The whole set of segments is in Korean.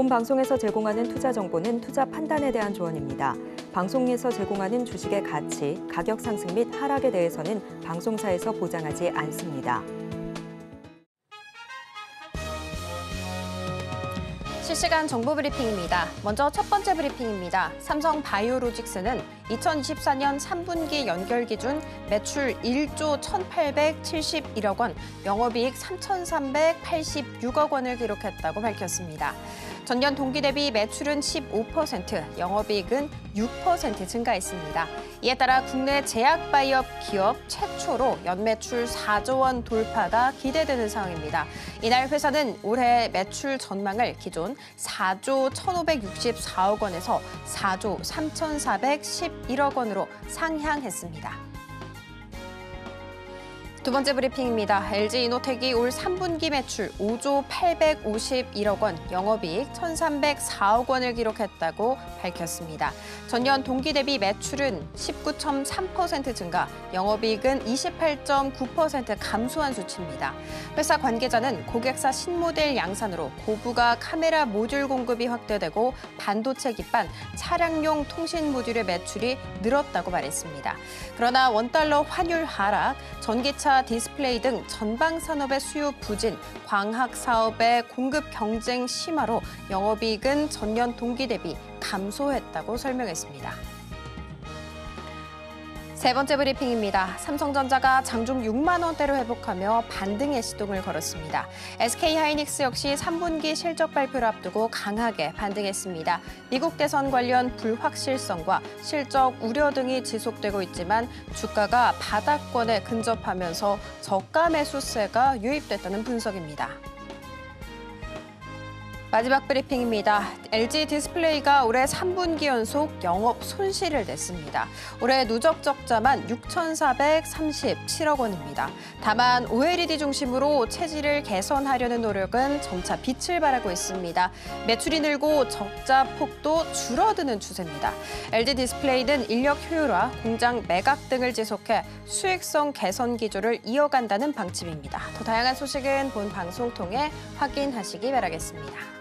본 방송에서 제공하는 투자 정보는 투자 판단에 대한 조언입니다. 방송에서 제공하는 주식의 가치, 가격 상승 및 하락에 대해서는 방송사에서 보장하지 않습니다. 실시간 정보 브리핑입니다. 먼저 첫 번째 브리핑입니다. 삼성 바이오로직스는 2024년 3분기 연결 기준 매출 1조 1,871억 원, 영업이익 3,386억 원을 기록했다고 밝혔습니다. 전년 동기 대비 매출은 15%, 영업이익은 6% 증가했습니다. 이에 따라 국내 제약 바이업 기업 최초로 연매출 4조 원 돌파가 기대되는 상황입니다. 이날 회사는 올해 매출 전망을 기존 4조 1,564억 원에서 4조 3,411억 원으로 상향했습니다. 두 번째 브리핑입니다. LG 이노텍이 올 3분기 매출 5조 851억 원, 영업이익 1,304억 원을 기록했다고 밝혔습니다. 전년 동기 대비 매출은 19.3% 증가, 영업이익은 28.9% 감소한 수치입니다. 회사 관계자는 고객사 신모델 양산으로 고부가 카메라 모듈 공급이 확대되고 반도체 기반, 차량용 통신 모듈의 매출이 늘었다고 말했습니다. 그러나 원달러 환율 하락, 전기차 자동차 디스플레이 등 전방 산업의 수요 부진, 광학 사업의 공급 경쟁 심화로 영업이익은 전년 동기 대비 감소했다고 설명했습니다. 세 번째 브리핑입니다. 삼성전자가 장중 6만 원대로 회복하며 반등의 시동을 걸었습니다. SK하이닉스 역시 3분기 실적 발표를 앞두고 강하게 반등했습니다. 미국 대선 관련 불확실성과 실적 우려 등이 지속되고 있지만 주가가 바닥권에 근접하면서 저가 매수세가 유입됐다는 분석입니다. 마지막 브리핑입니다. LG 디스플레이가 올해 3분기 연속 영업 손실을 냈습니다. 올해 누적 적자만 6,437억 원입니다. 다만 OLED 중심으로 체질을 개선하려는 노력은 점차 빛을 발하고 있습니다. 매출이 늘고 적자 폭도 줄어드는 추세입니다. LG 디스플레이는 인력 효율화, 공장 매각 등을 지속해 수익성 개선 기조를 이어간다는 방침입니다. 더 다양한 소식은 본 방송 통해 확인하시기 바라겠습니다.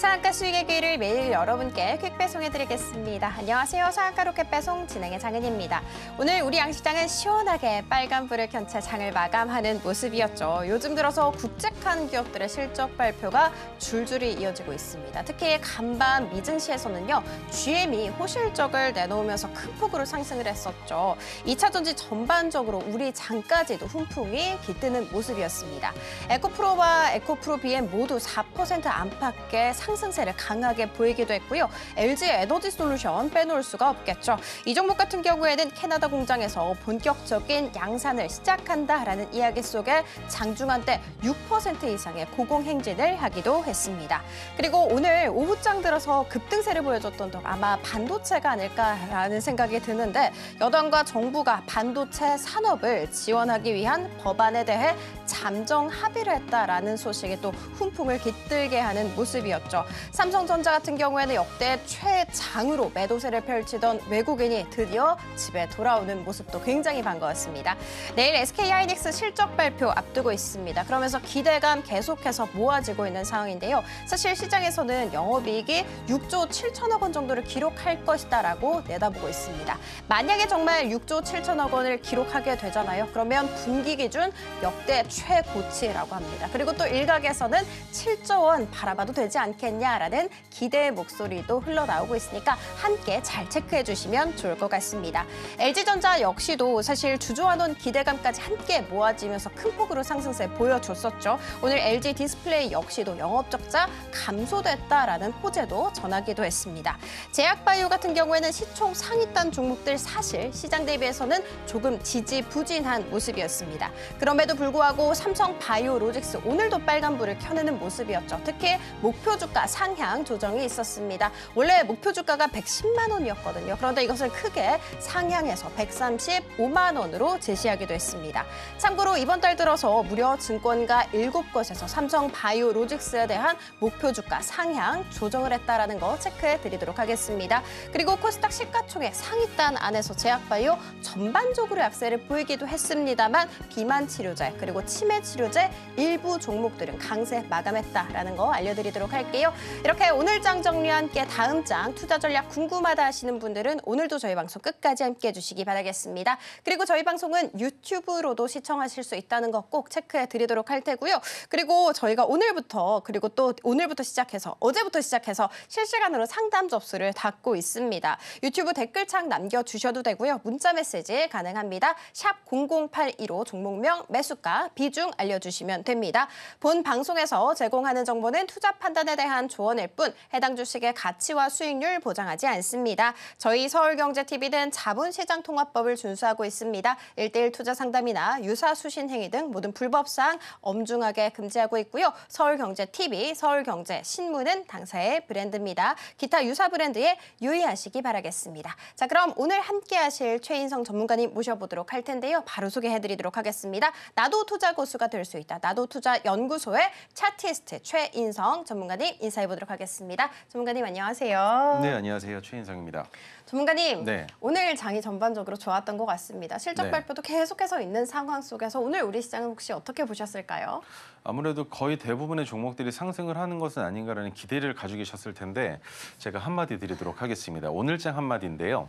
상한가 수익의 귀를 매일 여러분께 퀵 배송해드리겠습니다. 안녕하세요. 상한가 로켓 배송 진행의 장은입니다. 오늘 우리 양시장은 시원하게 빨간불을 켠 채 장을 마감하는 모습이었죠. 요즘 들어서 국책한 기업들의 실적 발표가 줄줄이 이어지고 있습니다. 특히 간밤 미증시에서는요. GM이 호실적을 내놓으면서 큰 폭으로 상승을 했었죠. 2차 전지 전반적으로 우리 장까지도 훈풍이 깃드는 모습이었습니다. 에코프로와 에코프로 BM 모두 4% 안팎의 상 상승세를 강하게 보이기도 했고요. LG 에너지 솔루션 빼놓을 수가 없겠죠. 이 종목 같은 경우에는 캐나다 공장에서 본격적인 양산을 시작한다라는 이야기 속에 장중한 때 6% 이상의 고공행진을 하기도 했습니다. 그리고 오늘 오후장 들어서 급등세를 보여줬던 덕 아마 반도체가 아닐까라는 생각이 드는데 여당과 정부가 반도체 산업을 지원하기 위한 법안에 대해 잠정 합의를 했다라는 소식에 또 훈풍을 깃들게 하는 모습이었죠. 있죠. 삼성전자 같은 경우에는 역대 최장으로 매도세를 펼치던 외국인이 드디어 집에 돌아오는 모습도 굉장히 반가웠습니다. 내일 SK 하이닉스 실적 발표 앞두고 있습니다. 그러면서 기대감 계속해서 모아지고 있는 상황인데요. 사실 시장에서는 영업이익이 6조 7천억 원 정도를 기록할 것이다라고 내다보고 있습니다. 만약에 정말 6조 7천억 원을 기록하게 되잖아요. 그러면 분기 기준 역대 최고치라고 합니다. 그리고 또 일각에서는 7조 원 바라봐도 되지 않겠 않겠냐라는 기대의 목소리도 흘러나오고 있으니까 함께 잘 체크해 주시면 좋을 것 같습니다. LG전자 역시도 사실 주저하는 기대감까지 함께 모아지면서 큰 폭으로 상승세 보여줬었죠. 오늘 LG 디스플레이 역시도 영업적자 감소됐다라는 호재도 전하기도 했습니다. 제약바이오 같은 경우에는 시총 상위단 종목들 사실 시장 대비해서는 조금 지지부진한 모습이었습니다. 그럼에도 불구하고 삼성바이오로직스 오늘도 빨간불을 켜내는 모습이었죠. 특히 목표주가 주가 상향 조정이 있었습니다. 원래 목표 주가가 110만 원이었거든요. 그런데 이것을 크게 상향해서 135만 원으로 제시하기도 했습니다. 참고로 이번 달 들어서 무려 증권가 7곳에서 삼성 바이오 로직스에 대한 목표 주가 상향 조정을 했다라는 거 체크해 드리도록 하겠습니다. 그리고 코스닥 시가총액 상위단 안에서 제약바이오 전반적으로 약세를 보이기도 했습니다만 비만 치료제 그리고 치매 치료제 일부 종목들은 강세 마감했다라는 거 알려드리도록 할게요. 있는데요. 이렇게 오늘 장 정리와 함께 다음 장 투자 전략 궁금하다 하시는 분들은 오늘도 저희 방송 끝까지 함께해 주시기 바라겠습니다. 그리고 저희 방송은 유튜브로도 시청하실 수 있다는 것 꼭 체크해 드리도록 할 테고요. 그리고 저희가 오늘부터 그리고 또 오늘부터 시작해서 어제부터 시작해서 실시간으로 상담 접수를 닫고 있습니다. 유튜브 댓글창 남겨주셔도 되고요. 문자 메시지 가능합니다. 샵 00815 종목명 매수가 비중 알려주시면 됩니다. 본 방송에서 제공하는 정보는 투자 판단에 대한 한 조언일 뿐 해당 주식의 가치와 수익률 보장하지 않습니다. 저희 서울경제TV는 자본시장 통합법을 준수하고 있습니다. 1대1 투자 상담이나 유사 수신 행위 등 모든 불법사항 엄중하게 금지하고 있고요. 서울경제TV, 서울경제 신문은 당사의 브랜드입니다. 기타 유사 브랜드에 유의하시기 바라겠습니다. 자, 그럼 오늘 함께 하실 최인성 전문가님 모셔보도록 할 텐데요. 바로 소개해드리도록 하겠습니다. 나도 투자 고수가 될 수 있다. 나도 투자 연구소의 차티스트 최인성 전문가님 인사해 보도록 하겠습니다. 전문가님 안녕하세요. 네, 안녕하세요. 최인성입니다. 전문가님, 네. 오늘 장이 전반적으로 좋았던 것 같습니다. 실적 네. 발표도 계속해서 있는 상황 속에서 오늘 우리 시장은 혹시 어떻게 보셨을까요? 아무래도 거의 대부분의 종목들이 상승을 하는 것은 아닌가라는 기대를 가지고 계셨을 텐데 제가 한마디 드리도록 하겠습니다. 오늘장 한마디인데요.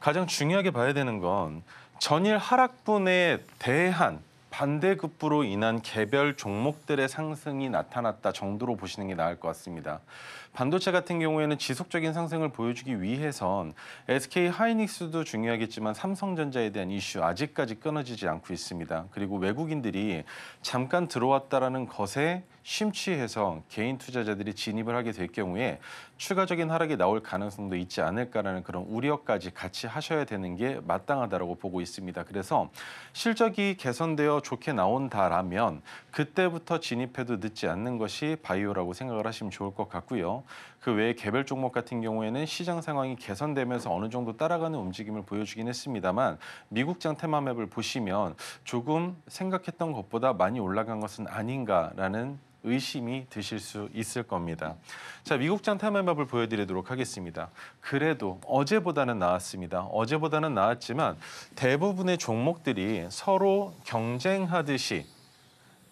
가장 중요하게 봐야 되는 건 전일 하락분에 대한 반대급부로 인한 개별 종목들의 상승이 나타났다 정도로 보시는 게 나을 것 같습니다. 반도체 같은 경우에는 지속적인 상승을 보여주기 위해선 SK 하이닉스도 중요하겠지만 삼성전자에 대한 이슈 아직까지 끊어지지 않고 있습니다. 그리고 외국인들이 잠깐 들어왔다라는 것에 심취해서 개인 투자자들이 진입을 하게 될 경우에 추가적인 하락이 나올 가능성도 있지 않을까라는 그런 우려까지 같이 하셔야 되는 게마땅하다고 보고 있습니다. 그래서 실적이 개선되어 좋게 나온다라면 그때부터 진입해도 늦지 않는 것이 바이오라고 생각을 하시면 좋을 것 같고요. 그 외에 개별 종목 같은 경우에는 시장 상황이 개선되면서 어느 정도 따라가는 움직임을 보여주긴 했습니다만 미국장 테마맵을 보시면 조금 생각했던 것보다 많이 올라간 것은 아닌가라는 의심이 드실 수 있을 겁니다. 자, 미국장 테마맵을 보여드리도록 하겠습니다. 그래도 어제보다는 나았습니다. 어제보다는 나았지만 대부분의 종목들이 서로 경쟁하듯이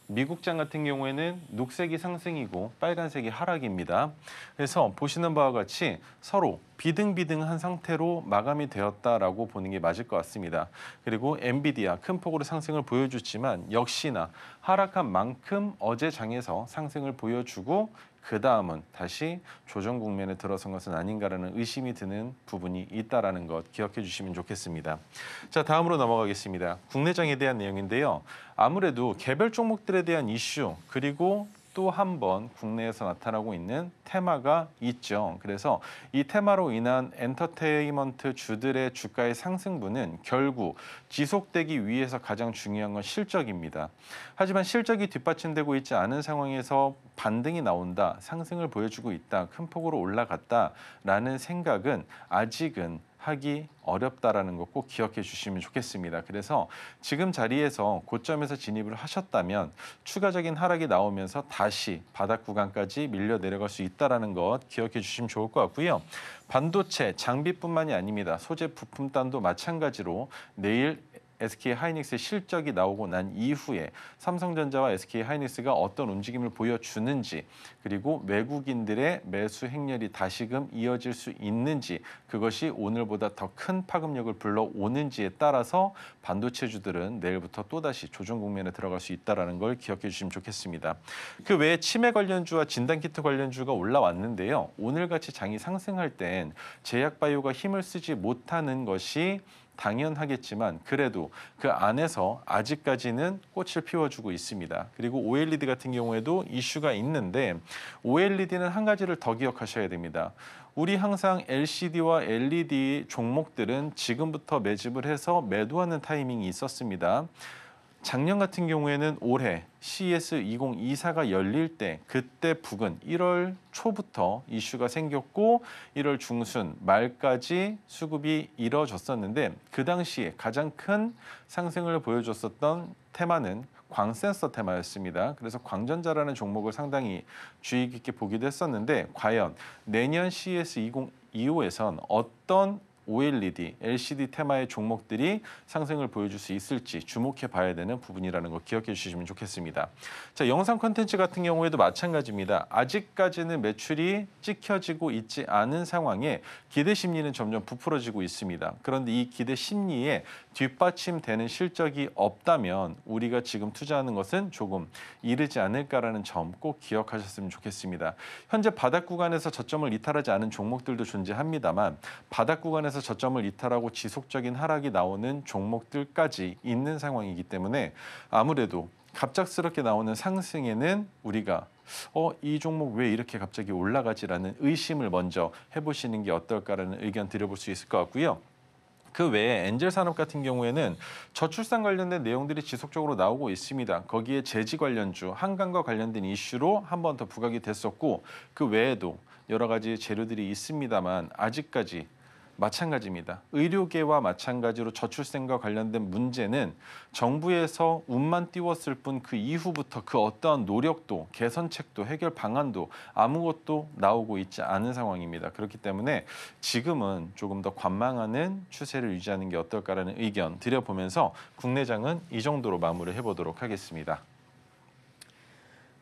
미국장 같은 경우에는 녹색이 상승이고 빨간색이 하락입니다. 그래서 보시는 바와 같이 서로 비등비등한 상태로 마감이 되었다라고 보는 게 맞을 것 같습니다. 그리고 엔비디아 큰 폭으로 상승을 보여줬지만 역시나 하락한 만큼 어제 장에서 상승을 보여주고 그 다음은 다시 조정 국면에 들어선 것은 아닌가라는 의심이 드는 부분이 있다라는 것 기억해 주시면 좋겠습니다. 자 다음으로 넘어가겠습니다. 국내장에 대한 내용인데요. 아무래도 개별 종목들에 대한 이슈 그리고 또한번 국내에서 나타나고 있는 테마가 있죠. 그래서 이 테마로 인한 엔터테인먼트 주들의 주가의 상승분은 결국 지속되기 위해서 가장 중요한 건 실적입니다. 하지만 실적이 뒷받침되고 있지 않은 상황에서 반등이 나온다, 상승을 보여주고 있다, 큰 폭으로 올라갔다라는 생각은 아직은 하기 어렵다라는 거꼭 기억해 주시면 좋겠습니다. 그래서 지금 자리에서 고점에서 진입을 하셨다면 추가적인 하락이 나오면서 다시 바닥 구간까지 밀려 내려갈 수 있다라는 것 기억해 주시면 좋을 것 같고요. 반도체 장비뿐만이 아닙니다. 소재 부품단도 마찬가지로 내일 SK 하이닉스의 실적이 나오고 난 이후에 삼성전자와 SK 하이닉스가 어떤 움직임을 보여주는지 그리고 외국인들의 매수 행렬이 다시금 이어질 수 있는지 그것이 오늘보다 더 큰 파급력을 불러오는지에 따라서 반도체주들은 내일부터 또다시 조정 국면에 들어갈 수 있다는 걸 기억해 주시면 좋겠습니다. 그 외에 치매 관련주와 진단키트 관련주가 올라왔는데요. 오늘같이 장이 상승할 땐 제약바이오가 힘을 쓰지 못하는 것이 당연하겠지만 그래도 그 안에서 아직까지는 꽃을 피워주고 있습니다. 그리고 OLED 같은 경우에도 이슈가 있는데 OLED는 한 가지를 더 기억하셔야 됩니다. 우리 항상 LCD와 LED 종목들은 지금부터 매집을 해서 매도하는 타이밍이 있었습니다. 작년 같은 경우에는 올해 CES 2024가 열릴 때 그때 북은 1월 초부터 이슈가 생겼고 1월 중순 말까지 수급이 이뤄졌었는데 그 당시에 가장 큰 상승을 보여줬었던 테마는 광센서 테마였습니다. 그래서 광전자라는 종목을 상당히 주의 깊게 보기도 했었는데 과연 내년 CES 2025에선 어떤 OLED, LCD 테마의 종목들이 상승을 보여줄 수 있을지 주목해 봐야 되는 부분이라는 거 기억해 주시면 좋겠습니다. 자, 영상 컨텐츠 같은 경우에도 마찬가지입니다. 아직까지는 매출이 찍혀지고 있지 않은 상황에 기대 심리는 점점 부풀어지고 있습니다. 그런데 이 기대 심리에 뒷받침되는 실적이 없다면 우리가 지금 투자하는 것은 조금 이르지 않을까라는 점 꼭 기억하셨으면 좋겠습니다. 현재 바닥 구간에서 저점을 이탈하지 않은 종목들도 존재합니다만 바닥 구간에서 상승에서 저점을 이탈하고 지속적인 하락이 나오는 종목들까지 있는 상황이기 때문에 아무래도 갑작스럽게 나오는 상승에는 우리가 어, 이 종목 왜 이렇게 갑자기 올라가지라는 의심을 먼저 해보시는 게 어떨까라는 의견 드려볼 수 있을 것 같고요. 그 외에 엔젤 산업 같은 경우에는 저출산 관련된 내용들이 지속적으로 나오고 있습니다. 거기에 재지 관련주, 한강과 관련된 이슈로 한 번 더 부각이 됐었고 그 외에도 여러 가지 재료들이 있습니다만 아직까지 마찬가지입니다. 의료계와 마찬가지로 저출생과 관련된 문제는 정부에서 운만 띄웠을 뿐 그 이후부터 그 어떠한 노력도 개선책도 해결 방안도 아무것도 나오고 있지 않은 상황입니다. 그렇기 때문에 지금은 조금 더 관망하는 추세를 유지하는 게 어떨까라는 의견 드려보면서 국내장은 이 정도로 마무리해 보도록 하겠습니다.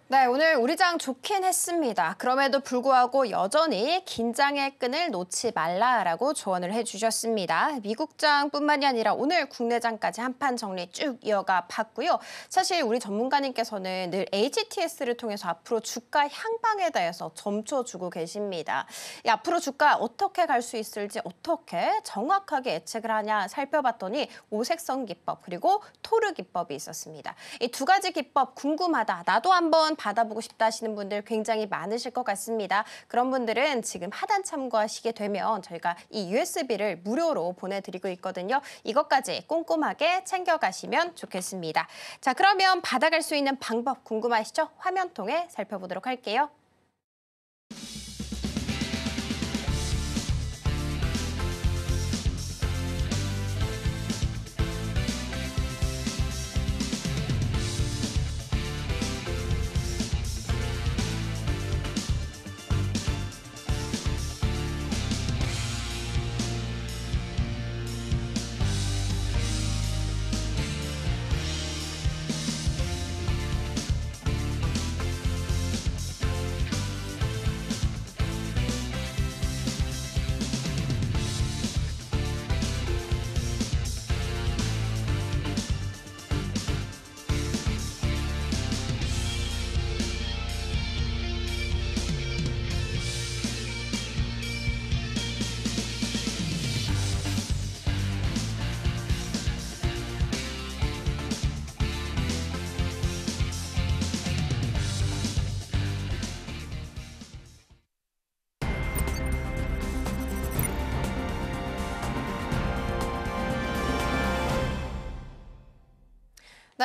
네, 오늘 우리장 좋긴 했습니다. 그럼에도 불구하고 여전히 긴장의 끈을 놓지 말라라고 조언을 해주셨습니다. 미국장뿐만이 아니라 오늘 국내장까지 한 판 정리 쭉 이어가 봤고요. 사실 우리 전문가님께서는 늘 HTS를 통해서 앞으로 주가 향방에 대해서 점쳐주고 계십니다. 앞으로 주가 어떻게 갈 수 있을지 어떻게 정확하게 예측을 하냐 살펴봤더니 오색성 기법 그리고 토르 기법이 있었습니다. 이 두 가지 기법 궁금하다. 나도 한번 한번 받아보고 싶다 하시는 분들 굉장히 많으실 것 같습니다. 그런 분들은 지금 하단 참고하시게 되면 저희가 이 USB를 무료로 보내드리고 있거든요. 이것까지 꼼꼼하게 챙겨가시면 좋겠습니다. 자, 그러면 받아갈 수 있는 방법 궁금하시죠? 화면 통해 살펴보도록 할게요.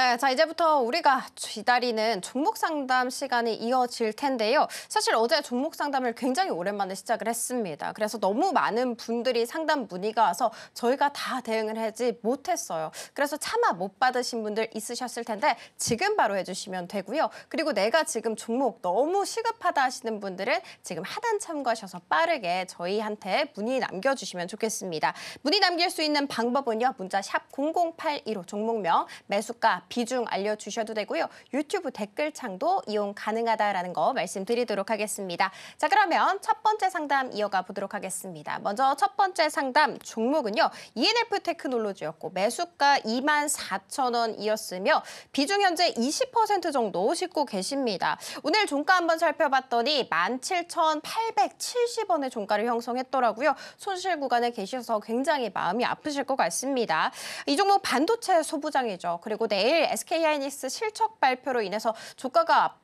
네, 자 이제부터 우리가 기다리는 종목 상담 시간이 이어질 텐데요. 사실 어제 종목 상담을 굉장히 오랜만에 시작을 했습니다. 그래서 너무 많은 분들이 상담 문의가 와서 저희가 다 대응을 하지 못했어요. 그래서 차마 못 받으신 분들 있으셨을 텐데 지금 바로 해주시면 되고요. 그리고 내가 지금 종목 너무 시급하다 하시는 분들은 지금 하단 참고하셔서 빠르게 저희한테 문의 남겨주시면 좋겠습니다. 문의 남길 수 있는 방법은요. 문자 샵 0081호 종목명 매수가 비중 알려주셔도 되고요. 유튜브 댓글창도 이용 가능하다라는 거 말씀드리도록 하겠습니다. 자 그러면 첫 번째 상담 이어가 보도록 하겠습니다. 먼저 첫 번째 상담 종목은요. ENF 테크놀로지였고 매수가 2만 4천 원이었으며 비중 현재 20% 정도 싣고 계십니다. 오늘 종가 한번 살펴봤더니 17,870원의 종가를 형성했더라고요. 손실 구간에 계셔서 굉장히 마음이 아프실 것 같습니다. 이 종목 반도체 소부장이죠. 그리고 내일 오늘 SK 하이닉스 실적 발표로 인해서 주가가,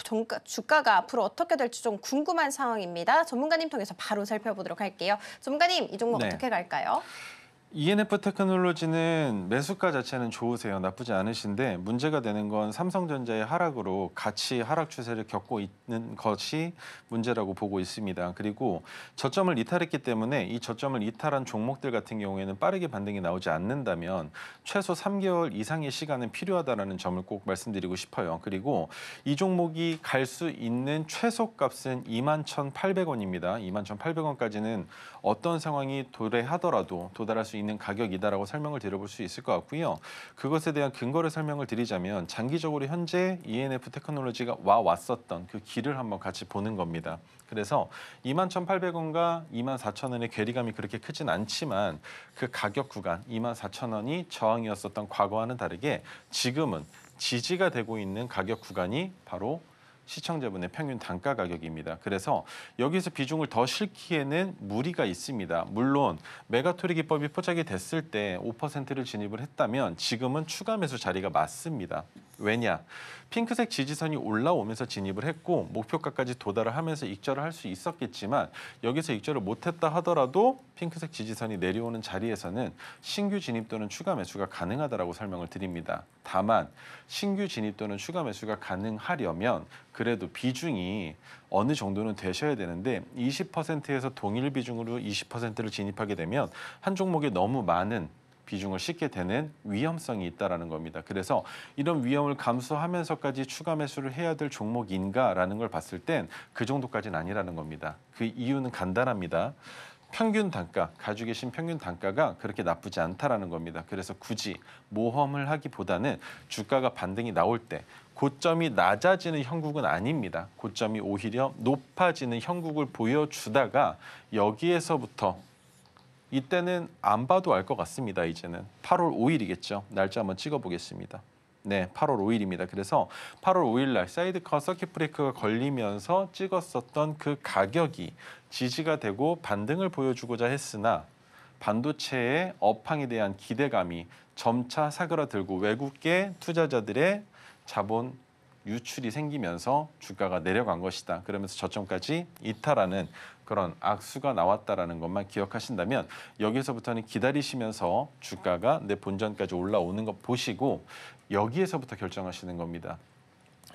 주가가 앞으로 어떻게 될지 좀 궁금한 상황입니다. 전문가님 통해서 바로 살펴보도록 할게요. 전문가님, 이 종목 네. 어떻게 갈까요? ENF 테크놀로지는 매수가 자체는 좋으세요. 나쁘지 않으신데 문제가 되는 건 삼성전자의 하락으로 같이 하락 추세를 겪고 있는 것이 문제라고 보고 있습니다. 그리고 저점을 이탈했기 때문에 이 저점을 이탈한 종목들 같은 경우에는 빠르게 반등이 나오지 않는다면 최소 3개월 이상의 시간은 필요하다는 점을 꼭 말씀드리고 싶어요. 그리고 이 종목이 갈 수 있는 최소값은 21,800원입니다. 21,800원까지는 어떤 상황이 도래하더라도 도달할 수 있는 있는 가격이다라고 설명을 드려볼 수 있을 것 같고요. 그것에 대한 근거를 설명을 드리자면 장기적으로 현재 ENF 테크놀로지가 와 왔었던 그 길을 한번 같이 보는 겁니다. 그래서 21,800원과 24,000원의 괴리감이 그렇게 크진 않지만 그 가격 구간 24,000원이 저항이었었던 과거와는 다르게 지금은 지지가 되고 있는 가격 구간이 바로 시청자분의 평균 단가 가격입니다. 그래서 여기서 비중을 더 실기에는 무리가 있습니다. 물론 메가토리 기법이 포착이 됐을 때 5%를 진입을 했다면 지금은 추가 매수 자리가 맞습니다. 왜냐? 핑크색 지지선이 올라오면서 진입을 했고 목표가까지 도달을 하면서 익절을 할 수 있었겠지만 여기서 익절을 못했다 하더라도 핑크색 지지선이 내려오는 자리에서는 신규 진입 또는 추가 매수가 가능하다라고 설명을 드립니다. 다만 신규 진입 또는 추가 매수가 가능하려면 그래도 비중이 어느 정도는 되셔야 되는데 20%에서 동일 비중으로 20%를 진입하게 되면 한 종목에 너무 많은 비중을 쉽게 되는 위험성이 있다라는 겁니다. 그래서 이런 위험을 감수하면서까지 추가 매수를 해야 될 종목인가라는 걸 봤을 땐 그 정도까지는 아니라는 겁니다. 그 이유는 간단합니다. 평균 단가, 가지고 계신 평균 단가가 그렇게 나쁘지 않다라는 겁니다. 그래서 굳이 모험을 하기보다는 주가가 반등이 나올 때 고점이 낮아지는 형국은 아닙니다. 고점이 오히려 높아지는 형국을 보여주다가 여기에서부터 이때는 안 봐도 알 것 같습니다. 이제는 8월 5일이겠죠. 날짜 한번 찍어보겠습니다. 네, 8월 5일입니다. 그래서 8월 5일 날 사이드컷 서킷 브레이크가 걸리면서 찍었었던 그 가격이 지지가 되고 반등을 보여주고자 했으나 반도체의 업황에 대한 기대감이 점차 사그라들고 외국계 투자자들의 자본 유출이 생기면서 주가가 내려간 것이다. 그러면서 저점까지 이탈하는 그런 악수가 나왔다라는 것만 기억하신다면 여기서부터는 기다리시면서 주가가 내 본전까지 올라오는 것 보시고 여기에서부터 결정하시는 겁니다.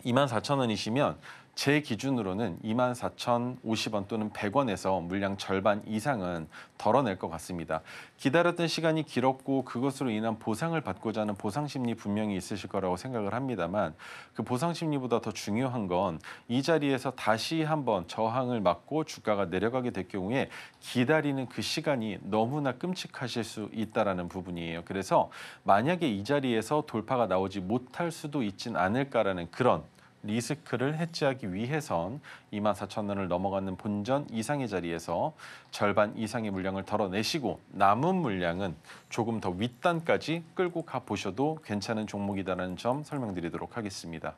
24,000원이시면 제 기준으로는 24,050원 또는 100원에서 물량 절반 이상은 덜어낼 것 같습니다. 기다렸던 시간이 길었고 그것으로 인한 보상을 받고자 하는 보상 심리 분명히 있으실 거라고 생각을 합니다만 그 보상 심리보다 더 중요한 건 이 자리에서 다시 한번 저항을 맞고 주가가 내려가게 될 경우에 기다리는 그 시간이 너무나 끔찍하실 수 있다라는 부분이에요. 그래서 만약에 이 자리에서 돌파가 나오지 못할 수도 있진 않을까라는 그런 리스크를 해지하기 위해선 24,000원을 넘어가는 본전 이상의 자리에서 절반 이상의 물량을 덜어내시고 남은 물량은 조금 더 윗단까지 끌고 가보셔도 괜찮은 종목이다라는 점 설명드리도록 하겠습니다.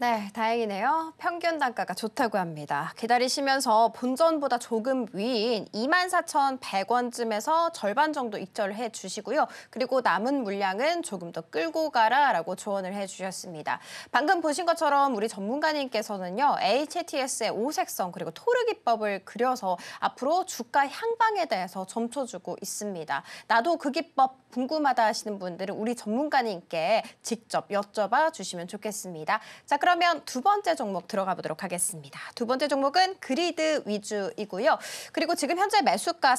네, 다행이네요. 평균 단가가 좋다고 합니다. 기다리시면서 본전보다 조금 위인 24,100원쯤에서 절반 정도 익절을 해주시고요. 그리고 남은 물량은 조금 더 끌고 가라라고 조언을 해주셨습니다. 방금 보신 것처럼 우리 전문가님께서는요. HTS의 오색성 그리고 토르기법을 그려서 앞으로 주가 향방에 대해서 점쳐주고 있습니다. 나도 그 기법 궁금하다 하시는 분들은 우리 전문가님께 직접 여쭤봐 주시면 좋겠습니다. 자, 그럼 그러면 두 번째 종목 들어가 보도록 하겠습니다. 두 번째 종목은 그리드 위주이고요. 그리고 지금 현재 매수가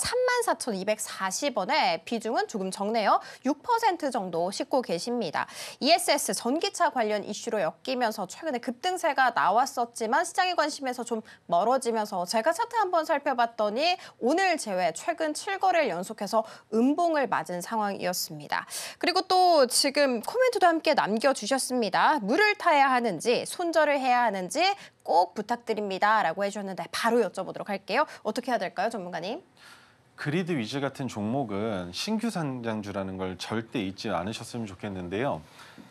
34,240원에 비중은 조금 적네요. 6% 정도 싣고 계십니다. ESS 전기차 관련 이슈로 엮이면서 최근에 급등세가 나왔었지만 시장의 관심에서 좀 멀어지면서 제가 차트 한번 살펴봤더니 오늘 제외 최근 7거래를 연속해서 음봉을 맞은 상황이었습니다. 그리고 또 지금 코멘트도 함께 남겨주셨습니다. 물을 타야 하는지 손절을 해야 하는지 꼭 부탁드립니다. 라고 해주셨는데 바로 여쭤보도록 할게요. 어떻게 해야 될까요, 전문가님? 그리드 위즈 같은 종목은 신규 상장주라는 걸 절대 잊지 않으셨으면 좋겠는데요.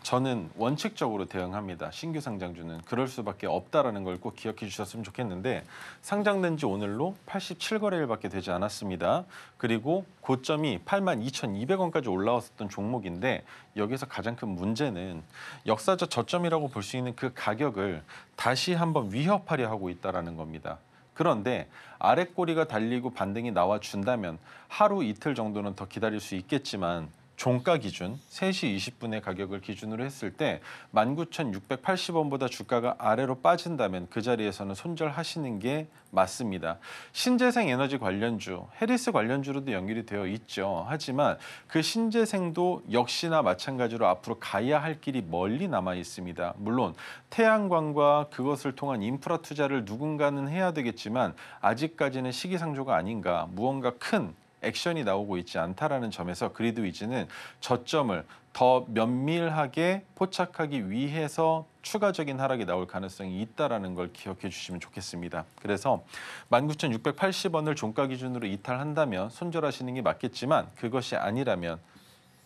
저는 원칙적으로 대응합니다. 신규 상장주는 그럴 수밖에 없다라는 걸 꼭 기억해 주셨으면 좋겠는데 상장된 지 오늘로 87거래일밖에 되지 않았습니다. 그리고 고점이 82,200원까지 올라왔었던 종목인데 여기서 가장 큰 문제는 역사적 저점이라고 볼 수 있는 그 가격을 다시 한번 위협하려 하고 있다는 겁니다. 그런데 아랫꼬리가 달리고 반등이 나와준다면 하루 이틀 정도는 더 기다릴 수 있겠지만 종가 기준 3시 20분의 가격을 기준으로 했을 때 19,680원보다 주가가 아래로 빠진다면 그 자리에서는 손절하시는 게 맞습니다. 신재생 에너지 관련주, 헤리스 관련주로도 연결이 되어 있죠. 하지만 그 신재생도 역시나 마찬가지로 앞으로 가야 할 길이 멀리 남아 있습니다. 물론 태양광과 그것을 통한 인프라 투자를 누군가는 해야 되겠지만 아직까지는 시기상조가 아닌가 무언가 큰 액션이 나오고 있지 않다라는 점에서 그리드위즈는 저점을 더 면밀하게 포착하기 위해서 추가적인 하락이 나올 가능성이 있다라는 걸 기억해 주시면 좋겠습니다. 그래서 19,680원을 종가 기준으로 이탈한다면 손절하시는 게 맞겠지만 그것이 아니라면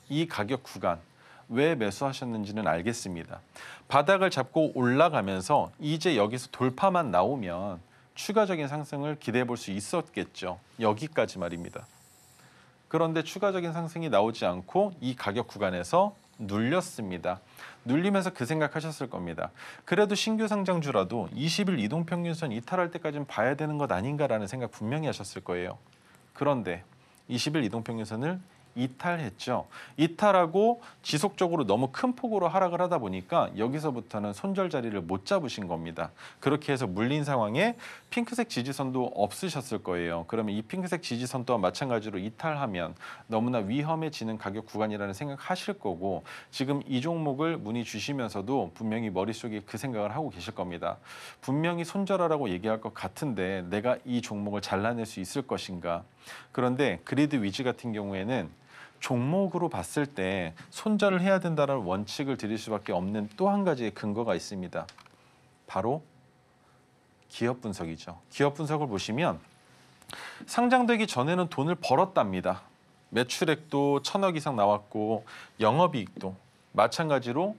이 가격 구간 왜 매수하셨는지는 알겠습니다. 바닥을 잡고 올라가면서 이제 여기서 돌파만 나오면 추가적인 상승을 기대해 볼 수 있었겠죠. 여기까지 말입니다. 그런데 추가적인 상승이 나오지 않고 이 가격 구간에서 눌렸습니다. 눌리면서 그 생각하셨을 겁니다. 그래도 신규 상장주라도 20일 이동평균선 이탈할 때까지는 봐야 되는 것 아닌가라는 생각 분명히 하셨을 거예요. 그런데 20일 이동평균선을 이탈했죠. 이탈하고 지속적으로 너무 큰 폭으로 하락을 하다 보니까 여기서부터는 손절 자리를 못 잡으신 겁니다. 그렇게 해서 물린 상황에 핑크색 지지선도 없으셨을 거예요. 그러면 이 핑크색 지지선 또한 마찬가지로 이탈하면 너무나 위험해지는 가격 구간이라는 생각하실 거고 지금 이 종목을 문의 주시면서도 분명히 머릿속에 그 생각을 하고 계실 겁니다. 분명히 손절하라고 얘기할 것 같은데 내가 이 종목을 잘라낼 수 있을 것인가. 그런데 그리드 위즈 같은 경우에는 종목으로 봤을 때 손절을 해야 된다는 원칙을 드릴 수밖에 없는 또 한 가지의 근거가 있습니다. 바로 기업 분석이죠. 기업 분석을 보시면 상장되기 전에는 돈을 벌었답니다. 매출액도 천억 이상 나왔고 영업이익도 마찬가지로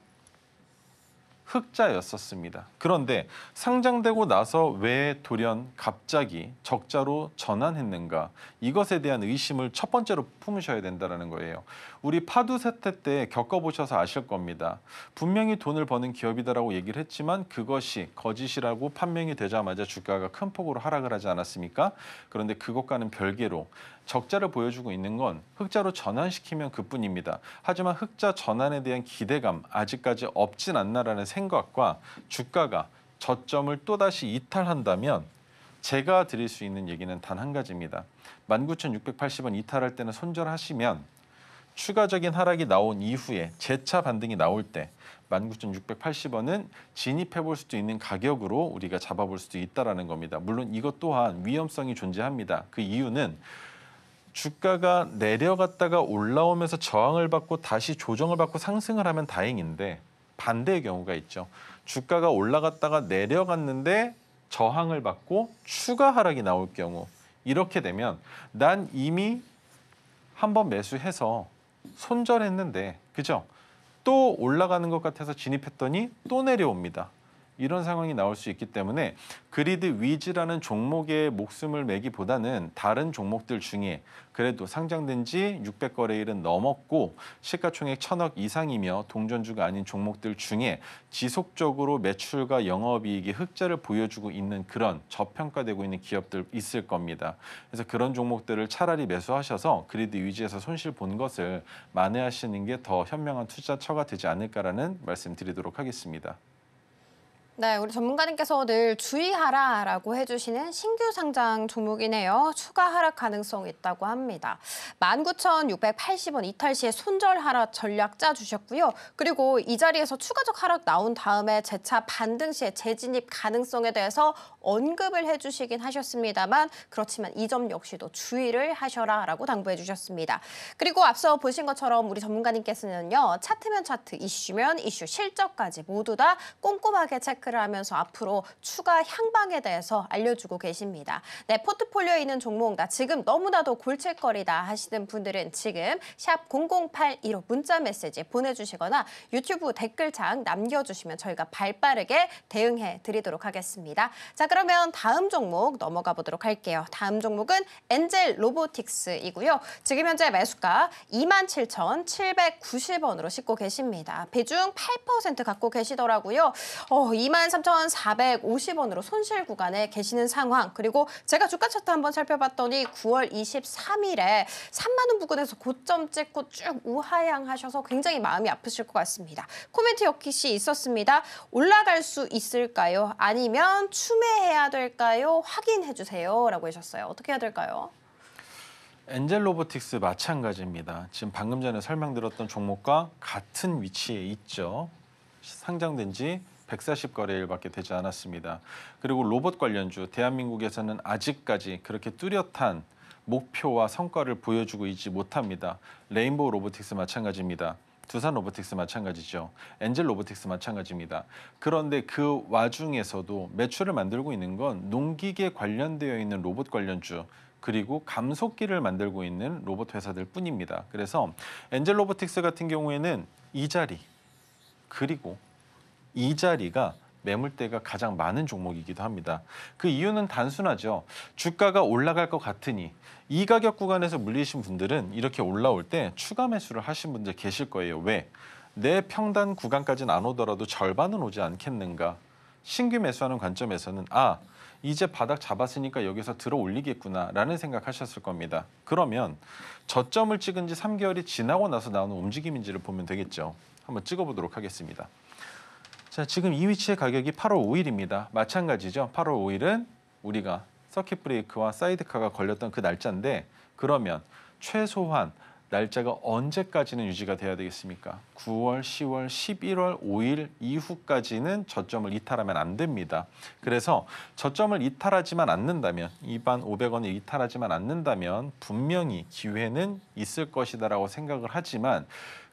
흑자였었습니다. 그런데 상장되고 나서 왜 돌연 갑자기 적자로 전환했는가 이것에 대한 의심을 첫 번째로 품으셔야 된다는 거예요. 우리 파두 사태 때 겪어보셔서 아실 겁니다. 분명히 돈을 버는 기업이다라고 얘기를 했지만 그것이 거짓이라고 판명이 되자마자 주가가 큰 폭으로 하락을 하지 않았습니까? 그런데 그것과는 별개로 적자를 보여주고 있는 건 흑자로 전환시키면 그뿐입니다. 하지만 흑자 전환에 대한 기대감 아직까지 없진 않나라는 생각과 주가가 저점을 또다시 이탈한다면 제가 드릴 수 있는 얘기는 단 한 가지입니다. 19,680원 이탈할 때는 손절하시면 추가적인 하락이 나온 이후에 재차 반등이 나올 때 19,680원은 진입해 볼 수도 있는 가격으로 우리가 잡아 볼 수도 있다라는 겁니다. 물론 이것 또한 위험성이 존재합니다. 그 이유는 주가가 내려갔다가 올라오면서 저항을 받고 다시 조정을 받고 상승을 하면 다행인데 반대의 경우가 있죠. 주가가 올라갔다가 내려갔는데 저항을 받고 추가 하락이 나올 경우 이렇게 되면 난 이미 한번 매수해서 손절했는데 그죠? 또 올라가는 것 같아서 진입했더니 또 내려옵니다. 이런 상황이 나올 수 있기 때문에 그리드 위즈라는 종목에 목숨을 매기보다는 다른 종목들 중에 그래도 상장된 지 600거래일은 넘었고 시가총액 1000억 이상이며 동전주가 아닌 종목들 중에 지속적으로 매출과 영업이익이 흑자를 보여주고 있는 그런 저평가되고 있는 기업들 있을 겁니다. 그래서 그런 종목들을 차라리 매수하셔서 그리드 위즈에서 손실 본 것을 만회하시는 게 더 현명한 투자처가 되지 않을까라는 말씀드리도록 하겠습니다. 네, 우리 전문가님께서 늘 주의하라라고 해주시는 신규 상장 종목이네요. 추가 하락 가능성 있다고 합니다. 19,680원 이탈 시에 손절 하락 전략 짜주셨고요. 그리고 이 자리에서 추가적 하락 나온 다음에 재차 반등 시에 재진입 가능성에 대해서 언급을 해주시긴 하셨습니다만 그렇지만 이 점 역시도 주의를 하셔라라고 당부해 주셨습니다. 그리고 앞서 보신 것처럼 우리 전문가님께서는요. 차트면 차트, 이슈면 이슈, 실적까지 모두 다 꼼꼼하게 체크 체크를 하면서 앞으로 추가 향방에 대해서 알려주고 계십니다. 네, 포트폴리오에 있는 종목 나 지금 너무나도 골칫거리다 하시는 분들은 지금 샵 0081로 문자 메시지 보내주시거나 유튜브 댓글창 남겨주시면 저희가 발빠르게 대응해 드리도록 하겠습니다. 자 그러면 다음 종목 넘어가 보도록 할게요. 다음 종목은 엔젤 로보틱스이고요. 지금 현재 매수가 27,790원으로 싣고 계십니다. 비중 8% 갖고 계시더라고요. 어, 23,450원으로 손실 구간에 계시는 상황. 그리고 제가 주가 차트 한번 살펴봤더니 9월 23일에 3만 원 부근에서 고점 찍고 쭉 우하향하셔서 굉장히 마음이 아프실 것 같습니다. 코멘트 역시 있었습니다. 올라갈 수 있을까요? 아니면 추매해야 될까요? 확인해 주세요. 라고 하셨어요. 어떻게 해야 될까요? 엔젤 로보틱스 마찬가지입니다. 지금 방금 전에 설명드렸던 종목과 같은 위치에 있죠. 상장된 지 140거래일밖에 되지 않았습니다. 그리고 로봇 관련주 대한민국에서는 아직까지 그렇게 뚜렷한 목표와 성과를 보여주고 있지 못합니다. 레인보우 로보틱스 마찬가지입니다. 두산 로보틱스 마찬가지죠. 엔젤 로보틱스 마찬가지입니다. 그런데 그 와중에서도 매출을 만들고 있는 건 농기계 관련되어 있는 로봇 관련주 그리고 감속기를 만들고 있는 로봇 회사들 뿐입니다. 그래서 엔젤 로보틱스 같은 경우에는 이 자리 그리고 이 자리가 매물대가 가장 많은 종목이기도 합니다. 그 이유는 단순하죠. 주가가 올라갈 것 같으니 이 가격 구간에서 물리신 분들은 이렇게 올라올 때 추가 매수를 하신 분들 계실 거예요. 왜? 내 평단 구간까지는 안 오더라도 절반은 오지 않겠는가? 신규 매수하는 관점에서는 아, 이제 바닥 잡았으니까 여기서 들어 올리겠구나 라는 생각하셨을 겁니다. 그러면 저점을 찍은 지 3개월이 지나고 나서 나오는 움직임인지를 보면 되겠죠. 한번 찍어보도록 하겠습니다. 자, 지금 이 위치의 가격이 8월 5일입니다. 마찬가지죠. 8월 5일은 우리가 서킷 브레이크와 사이드카가 걸렸던 그 날짜인데 그러면 최소한 날짜가 언제까지는 유지가 돼야 되겠습니까? 9월, 10월, 11월, 5일 이후까지는 저점을 이탈하면 안 됩니다. 그래서 저점을 이탈하지만 않는다면, 이반 500원을 이탈하지만 않는다면 분명히 기회는 있을 것이다라고 생각을 하지만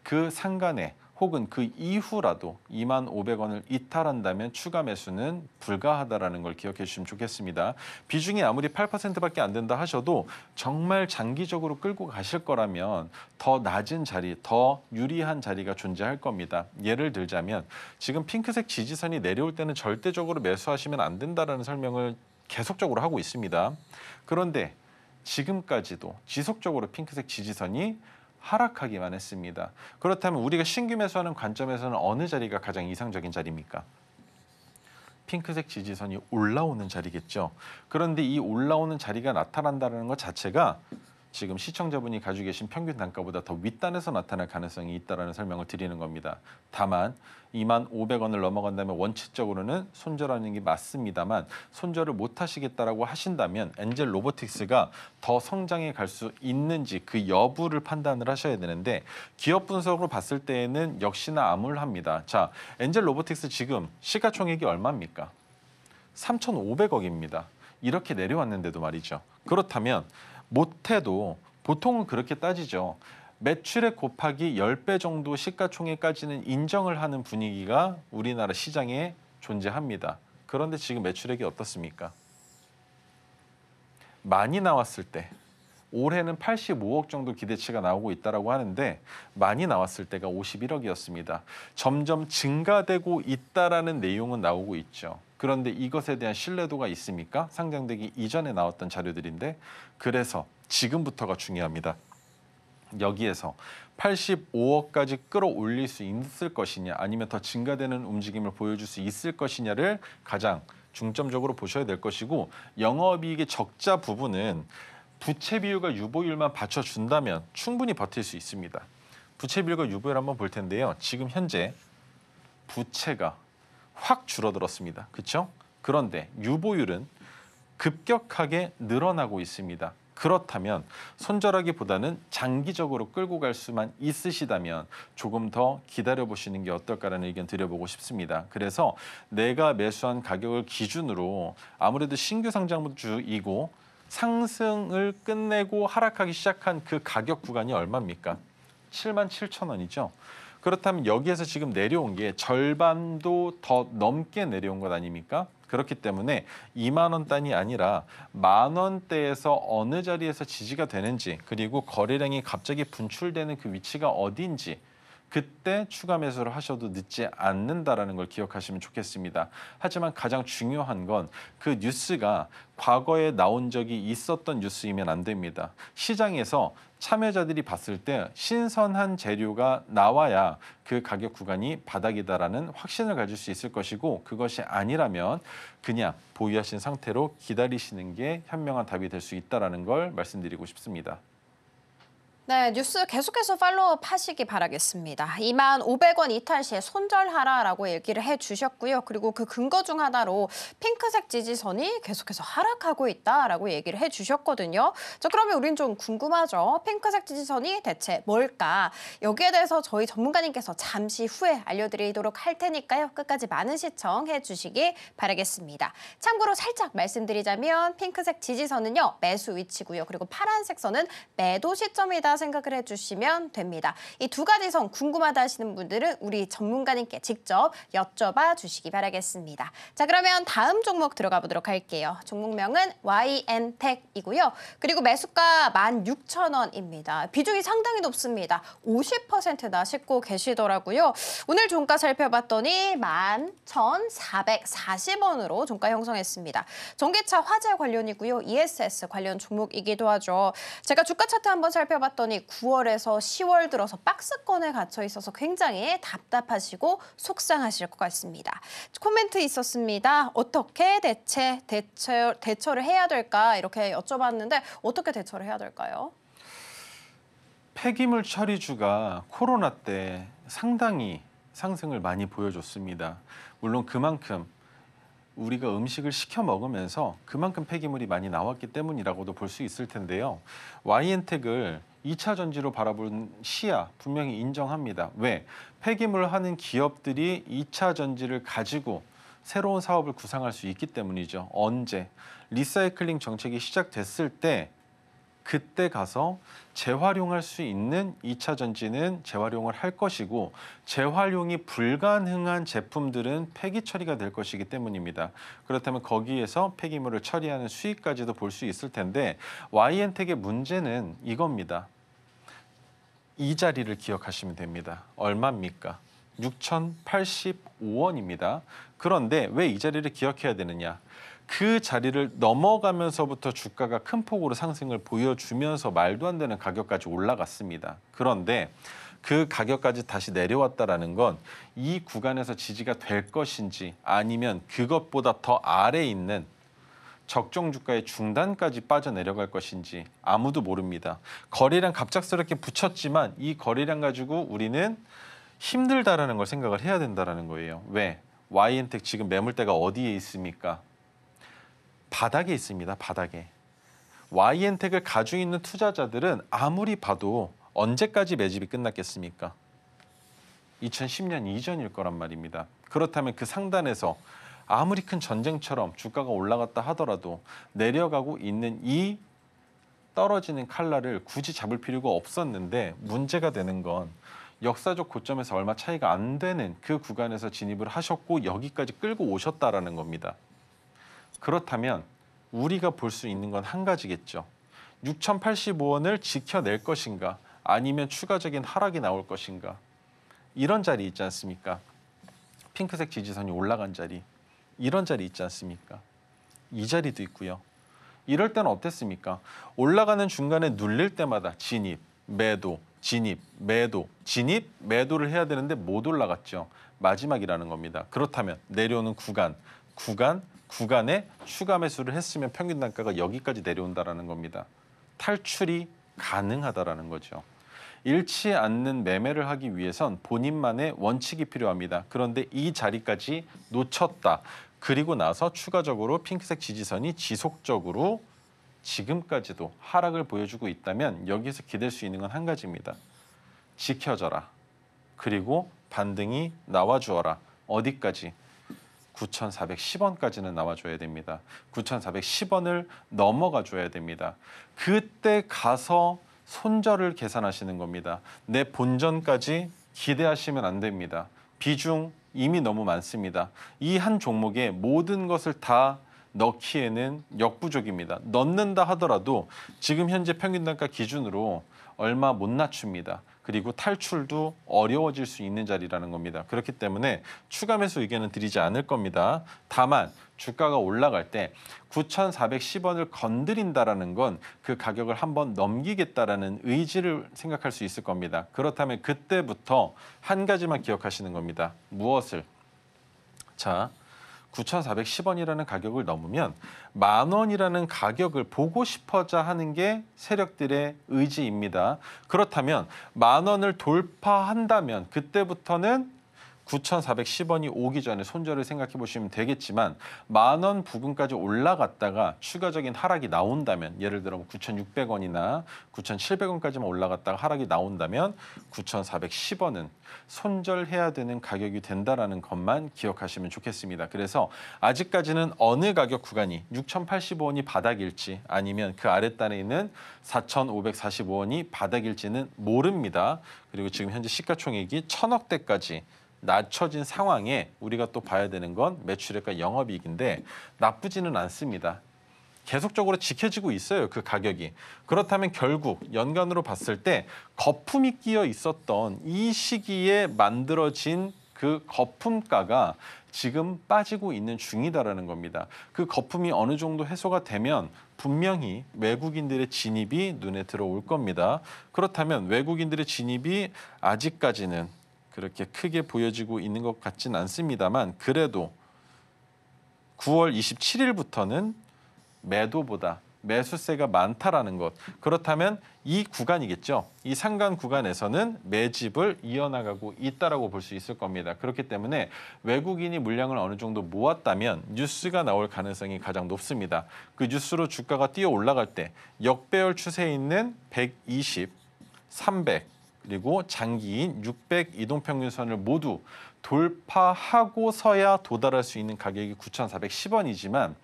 그 상간에 혹은 그 이후라도 2만 500원을 이탈한다면 추가 매수는 불가하다라는 걸 기억해 주시면 좋겠습니다. 비중이 아무리 8%밖에 안 된다 하셔도 정말 장기적으로 끌고 가실 거라면 더 낮은 자리, 더 유리한 자리가 존재할 겁니다. 예를 들자면 지금 핑크색 지지선이 내려올 때는 절대적으로 매수하시면 안 된다라는 설명을 계속적으로 하고 있습니다. 그런데 지금까지도 지속적으로 핑크색 지지선이 하락하기만 했습니다. 그렇다면 우리가 신규 매수하는 관점에서는 어느 자리가 가장 이상적인 자리입니까? 핑크색 지지선이 올라오는 자리겠죠. 그런데 이 올라오는 자리가 나타난다는 것 자체가 지금 시청자분이 가지고 계신 평균 단가보다 더 윗단에서 나타날 가능성이 있다라는 설명을 드리는 겁니다. 다만 2만 500원을 넘어간다면 원칙적으로는 손절하는 게 맞습니다만 손절을 못 하시겠다라고 하신다면 엔젤 로보틱스가 더 성장해 갈 수 있는지 그 여부를 판단을 하셔야 되는데 기업 분석으로 봤을 때에는 역시나 암울합니다. 자, 엔젤 로보틱스 지금 시가총액이 얼마입니까? 3,500억입니다. 이렇게 내려왔는데도 말이죠. 그렇다면 못해도 보통은 그렇게 따지죠. 매출액 곱하기 10배 정도 시가총액까지는 인정을 하는 분위기가 우리나라 시장에 존재합니다. 그런데 지금 매출액이 어떻습니까? 많이 나왔을 때 올해는 85억 정도 기대치가 나오고 있다라고 하는데 많이 나왔을 때가 51억이었습니다. 점점 증가되고 있다라는 내용은 나오고 있죠. 그런데 이것에 대한 신뢰도가 있습니까? 상장되기 이전에 나왔던 자료들인데 그래서 지금부터가 중요합니다. 여기에서 85억까지 끌어올릴 수 있을 것이냐 아니면 더 증가되는 움직임을 보여줄 수 있을 것이냐를 가장 중점적으로 보셔야 될 것이고 영업이익의 적자 부분은 부채 비율과 유보율만 받쳐준다면 충분히 버틸 수 있습니다. 부채 비율과 유보율 한번 볼 텐데요. 지금 현재 부채가 확 줄어들었습니다. 그렇죠? 그런데 유보율은 급격하게 늘어나고 있습니다. 그렇다면 손절하기보다는 장기적으로 끌고 갈 수만 있으시다면 조금 더 기다려 보시는 게 어떨까라는 의견 드려보고 싶습니다. 그래서 내가 매수한 가격을 기준으로 아무래도 신규 상장주이고 상승을 끝내고 하락하기 시작한 그 가격 구간이 얼마입니까? 7만 7천 원이죠. 그렇다면 여기에서 지금 내려온 게 절반도 더 넘게 내려온 것 아닙니까? 그렇기 때문에 2만 원 단이 아니라 만 원대에서 어느 자리에서 지지가 되는지 그리고 거래량이 갑자기 분출되는 그 위치가 어디인지 그때 추가 매수를 하셔도 늦지 않는다라는 걸 기억하시면 좋겠습니다. 하지만 가장 중요한 건 그 뉴스가 과거에 나온 적이 있었던 뉴스이면 안 됩니다. 시장에서 참여자들이 봤을 때 신선한 재료가 나와야 그 가격 구간이 바닥이다라는 확신을 가질 수 있을 것이고 그것이 아니라면 그냥 보유하신 상태로 기다리시는 게 현명한 답이 될 수 있다라는 걸 말씀드리고 싶습니다. 네, 뉴스 계속해서 팔로우업 하시기 바라겠습니다. 2만 500원 이탈 시에 손절하라라고 얘기를 해주셨고요. 그리고 그 근거 중 하나로 핑크색 지지선이 계속해서 하락하고 있다라고 얘기를 해주셨거든요. 자, 그러면 우린 좀 궁금하죠. 핑크색 지지선이 대체 뭘까? 여기에 대해서 저희 전문가님께서 잠시 후에 알려드리도록 할 테니까요. 끝까지 많은 시청해 주시기 바라겠습니다. 참고로 살짝 말씀드리자면 핑크색 지지선은요. 매수 위치고요. 그리고 파란색 선은 매도 시점이다 생각을 해주시면 됩니다. 이 두 가지 성 궁금하다 하시는 분들은 우리 전문가님께 직접 여쭤봐 주시기 바라겠습니다. 자 그러면 다음 종목 들어가 보도록 할게요. 종목명은 YN텍이고요. 그리고 매수가 16,000원입니다. 비중이 상당히 높습니다. 50%나 싣고 계시더라고요. 오늘 종가 살펴봤더니 11,440원으로 종가 형성했습니다. 전기차 화재 관련이고요. ESS 관련 종목이기도 하죠. 제가 주가 차트 한번 살펴봤더니 봤더니 9월에서 10월 들어서 박스권에 갇혀 있어서 굉장히 답답하시고 속상하실 것 같습니다. 코멘트 있었습니다. 어떻게 대체 대처, 대처를 해야 될까 이렇게 여쭤봤는데 어떻게 대처를 해야 될까요? 폐기물 처리주가 코로나 때 상당히 상승을 많이 보여줬습니다. 물론 그만큼 우리가 음식을 시켜 먹으면서 그만큼 폐기물이 많이 나왔기 때문이라고도 볼 수 있을 텐데요. 와이엔텍을 2차 전지로 바라본 시야 분명히 인정합니다. 왜? 폐기물을 하는 기업들이 2차 전지를 가지고 새로운 사업을 구상할 수 있기 때문이죠. 언제? 리사이클링 정책이 시작됐을 때 그때 가서 재활용할 수 있는 2차 전지는 재활용을 할 것이고 재활용이 불가능한 제품들은 폐기 처리가 될 것이기 때문입니다. 그렇다면 거기에서 폐기물을 처리하는 수익까지도 볼 수 있을 텐데 YN텍의 문제는 이겁니다. 이 자리를 기억하시면 됩니다. 얼마입니까? 6,085원입니다. 그런데 왜 이 자리를 기억해야 되느냐? 그 자리를 넘어가면서부터 주가가 큰 폭으로 상승을 보여주면서 말도 안 되는 가격까지 올라갔습니다. 그런데 그 가격까지 다시 내려왔다라는 건 이 구간에서 지지가 될 것인지 아니면 그것보다 더아래 있는 적정 주가의 중단까지 빠져내려갈 것인지 아무도 모릅니다. 거래량 갑작스럽게 붙였지만 이 거래량 가지고 우리는 힘들다라는 걸 생각을 해야 된다라는 거예요. 왜? 와이엔텍 지금 매물대가 어디에 있습니까? 바닥에 있습니다. 바닥에. YN택을 가지고 있는 투자자들은 아무리 봐도 언제까지 매집이 끝났겠습니까? 2010년 이전일 거란 말입니다. 그렇다면 그 상단에서 아무리 큰 전쟁처럼 주가가 올라갔다 하더라도 내려가고 있는 이 떨어지는 칼날을 굳이 잡을 필요가 없었는데 문제가 되는 건 역사적 고점에서 얼마 차이가 안 되는 그 구간에서 진입을 하셨고 여기까지 끌고 오셨다라는 겁니다. 그렇다면 우리가 볼 수 있는 건 한 가지겠죠. 6,085원을 지켜낼 것인가 아니면 추가적인 하락이 나올 것인가 이런 자리 있지 않습니까? 핑크색 지지선이 올라간 자리 이런 자리 있지 않습니까? 이 자리도 있고요. 이럴 때는 어땠습니까? 올라가는 중간에 눌릴 때마다 진입, 매도, 진입, 매도, 진입, 매도를 해야 되는데 못 올라갔죠. 마지막이라는 겁니다. 그렇다면 내려오는 구간, 구간 구간에 추가 매수를 했으면 평균 단가가 여기까지 내려온다라는 겁니다. 탈출이 가능하다라는 거죠. 잃지 않는 매매를 하기 위해선 본인만의 원칙이 필요합니다. 그런데 이 자리까지 놓쳤다. 그리고 나서 추가적으로 핑크색 지지선이 지속적으로 지금까지도 하락을 보여주고 있다면 여기서 기댈 수 있는 건 한 가지입니다. 지켜져라. 그리고 반등이 나와주어라. 어디까지? 9,410원까지는 나와줘야 됩니다. 9,410원을 넘어가 줘야 됩니다. 그때 가서 손절을 계산하시는 겁니다. 내 본전까지 기대하시면 안 됩니다. 비중 이미 너무 많습니다. 이 한 종목에 모든 것을 다 넣기에는 역부족입니다. 넣는다 하더라도 지금 현재 평균 단가 기준으로 얼마 못 낮춥니다. 그리고 탈출도 어려워질 수 있는 자리라는 겁니다. 그렇기 때문에 추가 매수 의견은 드리지 않을 겁니다. 다만 주가가 올라갈 때 9,410원을 건드린다라는 건 그 가격을 한번 넘기겠다라는 의지를 생각할 수 있을 겁니다. 그렇다면 그때부터 한 가지만 기억하시는 겁니다. 무엇을? 자, 9,410원이라는 가격을 넘으면 만 원이라는 가격을 보고 싶어자 하는 게 세력들의 의지입니다. 그렇다면 만 원을 돌파한다면 그때부터는 9,410원이 오기 전에 손절을 생각해 보시면 되겠지만 만원 부근까지 올라갔다가 추가적인 하락이 나온다면 예를 들어 9,600원이나 뭐 9,700원까지만 올라갔다가 하락이 나온다면 9,410원은 손절해야 되는 가격이 된다라는 것만 기억하시면 좋겠습니다. 그래서 아직까지는 어느 가격 구간이 6,085원이 바닥일지 아니면 그 아랫단에 있는 4,545원이 바닥일지는 모릅니다. 그리고 지금 현재 시가총액이 1 0 0 0억대까지 낮춰진 상황에 우리가 또 봐야 되는 건 매출액과 영업이익인데 나쁘지는 않습니다. 계속적으로 지켜지고 있어요. 그 가격이. 그렇다면 결국 연간으로 봤을 때 거품이 끼어 있었던 이 시기에 만들어진 그 거품가가 지금 빠지고 있는 중이다라는 겁니다. 그 거품이 어느 정도 해소가 되면 분명히 외국인들의 진입이 눈에 들어올 겁니다. 그렇다면 외국인들의 진입이 아직까지는 그렇게 크게 보여지고 있는 것 같진 않습니다만 그래도 9월 27일부터는 매도보다 매수세가 많다라는 것. 그렇다면 이 구간이겠죠. 이 상간 구간에서는 매집을 이어나가고 있다라고 볼 수 있을 겁니다. 그렇기 때문에 외국인이 물량을 어느 정도 모았다면 뉴스가 나올 가능성이 가장 높습니다. 그 뉴스로 주가가 뛰어 올라갈 때 역배열 추세에 있는 120, 300, 그리고 장기인 600 이동평균선을 모두 돌파하고서야 도달할 수 있는 가격이 9,410원이지만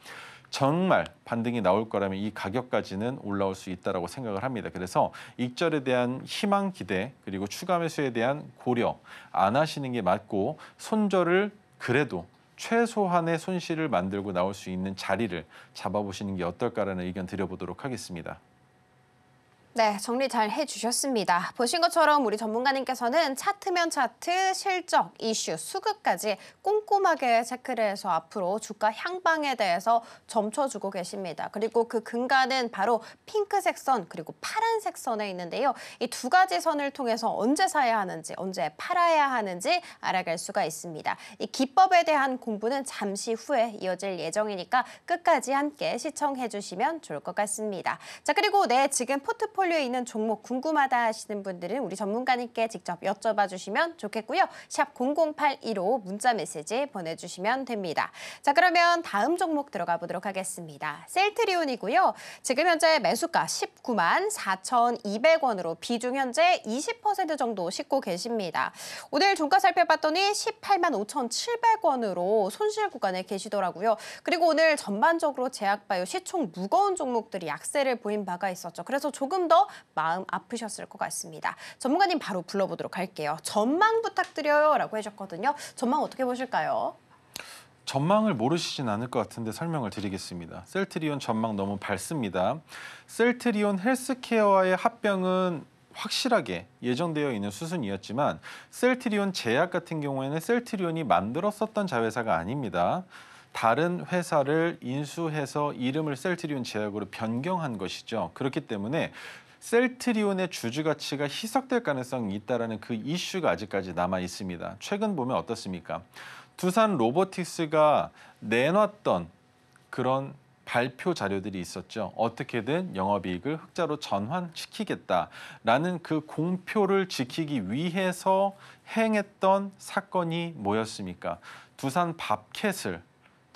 정말 반등이 나올 거라면 이 가격까지는 올라올 수있다고 생각을 합니다. 그래서 익절에 대한 희망 기대 그리고 추가 매수에 대한 고려 안 하시는 게 맞고 손절을 그래도 최소한의 손실을 만들고 나올 수 있는 자리를 잡아보시는 게 어떨까라는 의견 드려보도록 하겠습니다. 네, 정리 잘 해주셨습니다. 보신 것처럼 우리 전문가님께서는 차트면 차트, 실적, 이슈, 수급까지 꼼꼼하게 체크를 해서 앞으로 주가 향방에 대해서 점쳐주고 계십니다. 그리고 그 근간은 바로 핑크색 선 그리고 파란색 선에 있는데요. 이 두 가지 선을 통해서 언제 사야 하는지, 언제 팔아야 하는지 알아갈 수가 있습니다. 이 기법에 대한 공부는 잠시 후에 이어질 예정이니까 끝까지 함께 시청해 주시면 좋을 것 같습니다. 자, 그리고 네, 지금 포트폴리오 포트폴리오에 있는 종목 궁금하다 하시는 분들은 우리 전문가님께 직접 여쭤봐 주시면 좋겠고요. 샵 00815 문자 메시지 보내주시면 됩니다. 자 그러면 다음 종목 들어가 보도록 하겠습니다. 셀트리온이고요. 지금 현재 매수가 19만 4,200원으로 비중 현재 20% 정도 싣고 계십니다. 오늘 종가 살펴봤더니 18만 5,700원으로 손실 구간에 계시더라고요. 그리고 오늘 전반적으로 제약바이오 시총 무거운 종목들이 약세를 보인 바가 있었죠. 그래서 조금 더더 마음 아프셨을 것 같습니다. 전문가님 바로 불러보도록 할게요. 전망 부탁드려요 라고 해줬거든요. 전망 어떻게 보실까요? 전망을 모르시진 않을 것 같은데 설명을 드리겠습니다. 셀트리온 전망 너무 밝습니다. 셀트리온 헬스케어와의 합병은 확실하게 예정되어 있는 수순이었지만 셀트리온 제약 같은 경우에는 셀트리온이 만들었었던 자회사가 아닙니다. 다른 회사를 인수해서 이름을 셀트리온 제약으로 변경한 것이죠. 그렇기 때문에 셀트리온의 주주 가치가 희석될 가능성이 있다라는 그 이슈가 아직까지 남아 있습니다. 최근 보면 어떻습니까? 두산 로보틱스가 내놨던 그런 발표 자료들이 있었죠. 어떻게든 영업이익을 흑자로 전환시키겠다라는 그 공표를 지키기 위해서 행했던 사건이 뭐였습니까? 두산 밥캣을